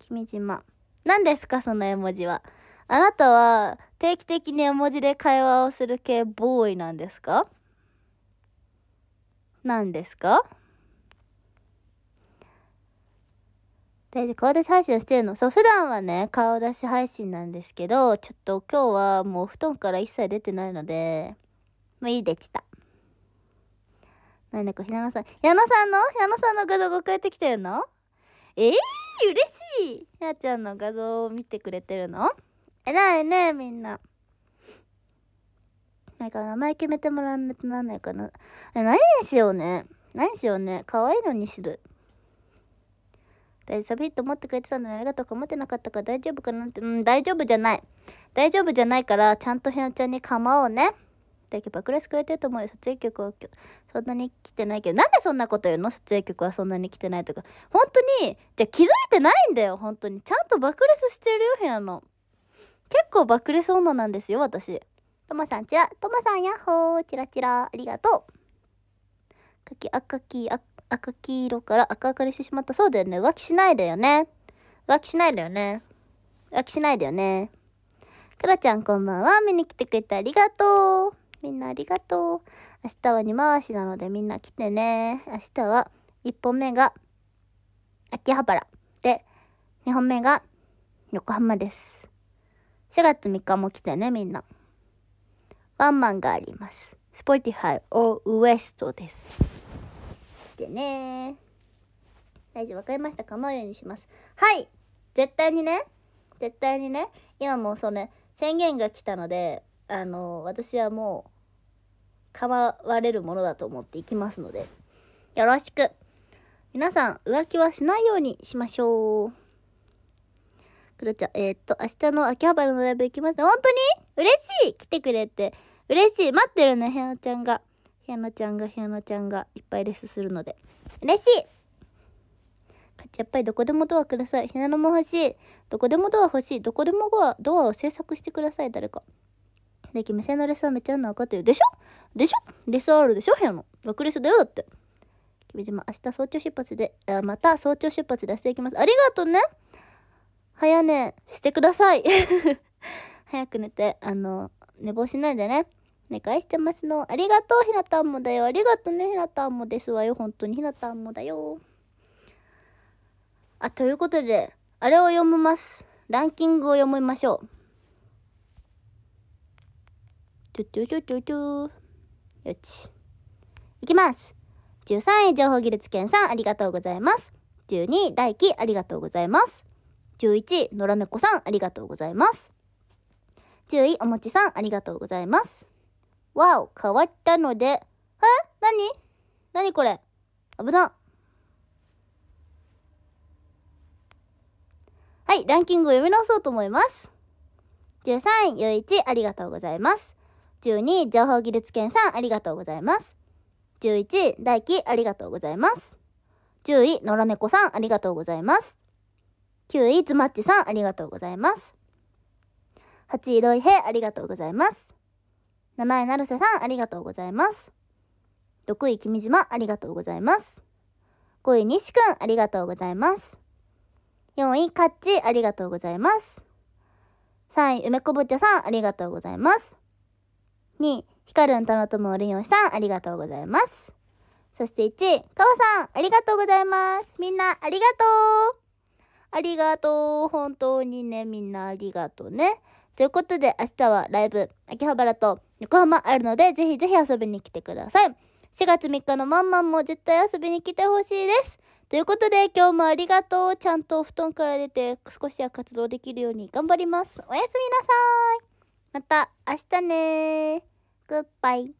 君島。何ですか、その絵文字は。あなたは定期的に絵文字で会話をする系ボーイなんですか何ですかで顔出し配信してるのそう普段はね顔出し配信なんですけどちょっと今日はもう布団から一切出てないのでもういいできた。なんだか、ひなのさん、矢野さんの矢野さんの画像が返ってきてるのえー、嬉しいやちゃんの画像を見てくれてるの偉いね、みんな。なんか名前決めてもらわないとなんないかな。え、何にしようね。何しようね。可愛いのにする。大サビッと思ってくれてたのにありがとうか思ってなかったから大丈夫かなって。うん、大丈夫じゃない。大丈夫じゃないから、ちゃんとひなちゃんに構おうね。だけばクレスくれてると思うよ。撮影曲を、そんなに来てないけど、なんでそんなこと言うの撮影局はそんなに来てないとか。本当に、じゃ気づいてないんだよ、本当に。ちゃんと爆裂してるよ、部屋の。結構爆裂ス女なんですよ、私。トマさん、ちら、トマさん、やっほー、チラチラありがとう。柿、赤き、赤黄色から赤赤にしてしまった。そうだよね。浮気しないだよね。浮気しないだよね。浮気しないだよね。くらちゃんこんばんは。見に来てくれてありがとう。みんなありがとう。明日は2回しなのでみんな来てね。明日は1本目が秋葉原で、2本目が横浜です。4月3日も来てね、みんな。ワンマンがあります。ーティファイオをウエストです。来てね大丈夫、わかりました構うようにします。はい絶対にね、絶対にね、今もうその、ね、宣言が来たので、あの、私はもう、構われるものだと思っていきますので、よろしく皆さん、浮気はしないようにしましょう。くるちゃん、えー、っと、明日の秋葉原のライブ行きます本当に嬉しい来てくれて。嬉しい待ってるね、ひやのちゃんが。ひやのちゃんが、ひやのちゃんが、いっぱいレスするので。嬉しいやっぱりどこでもドアください。ひなのも欲しい。どこでもドア欲しい。どこでもドアを制作してください、誰か。で、君性のレスはめっちゃうんなあかってでしょでしょレスあるでしょ部屋の。枠レスだよ、だって。君島、明日早朝出発で、あまた早朝出発出していきます。ありがとうね早寝してください 早く寝て、あの、寝坊しないでね。寝返してますの。ありがとう、ひなたんもだよ。ありがとうね、ひなたんもですわよ。本当にひなたんもだよ。あ、ということで、あれを読みます。ランキングを読みましょう。ちょちょちょちょちょ。よち。いきます。13位、情報技術研さん、ありがとうございます。12位、大輝、ありがとうございます。11位、野良猫さん、ありがとうございます。10位、おもちさん、ありがとうございます。わお、変わったので、えなになにこれ危な。はい、ランキングを読み直そうと思います。13位、よいち、ありがとうございます。12、情報技術研さん、ありがとうございます。11、大輝、ありがとうございます。10位、野良猫さん、ありがとうございます。9位、ズマッチさん、ありがとうございます。8位、ロイヘありがとうございます。7位、成瀬さん、ありがとうございます。6位、君島、ありがとうございます。5位、西くん、ありがとうございます。4位、カッチ、ありがとうございます。3位、梅こぼちゃさん、ありがとうございます。2、ヒカルン、たのとも、りんおしさん、ありがとうございます。そして1、かわさん、ありがとうございます。みんな、ありがとうありがとう。本当にね、みんなありがとうね。ということで、明日はライブ、秋葉原と横浜あるので、ぜひぜひ遊びに来てください。4月3日のまんまんも絶対遊びに来てほしいです。ということで、今日もありがとう。ちゃんとお布団から出て、少しは活動できるように頑張ります。おやすみなさい。また明日ねグッバイ。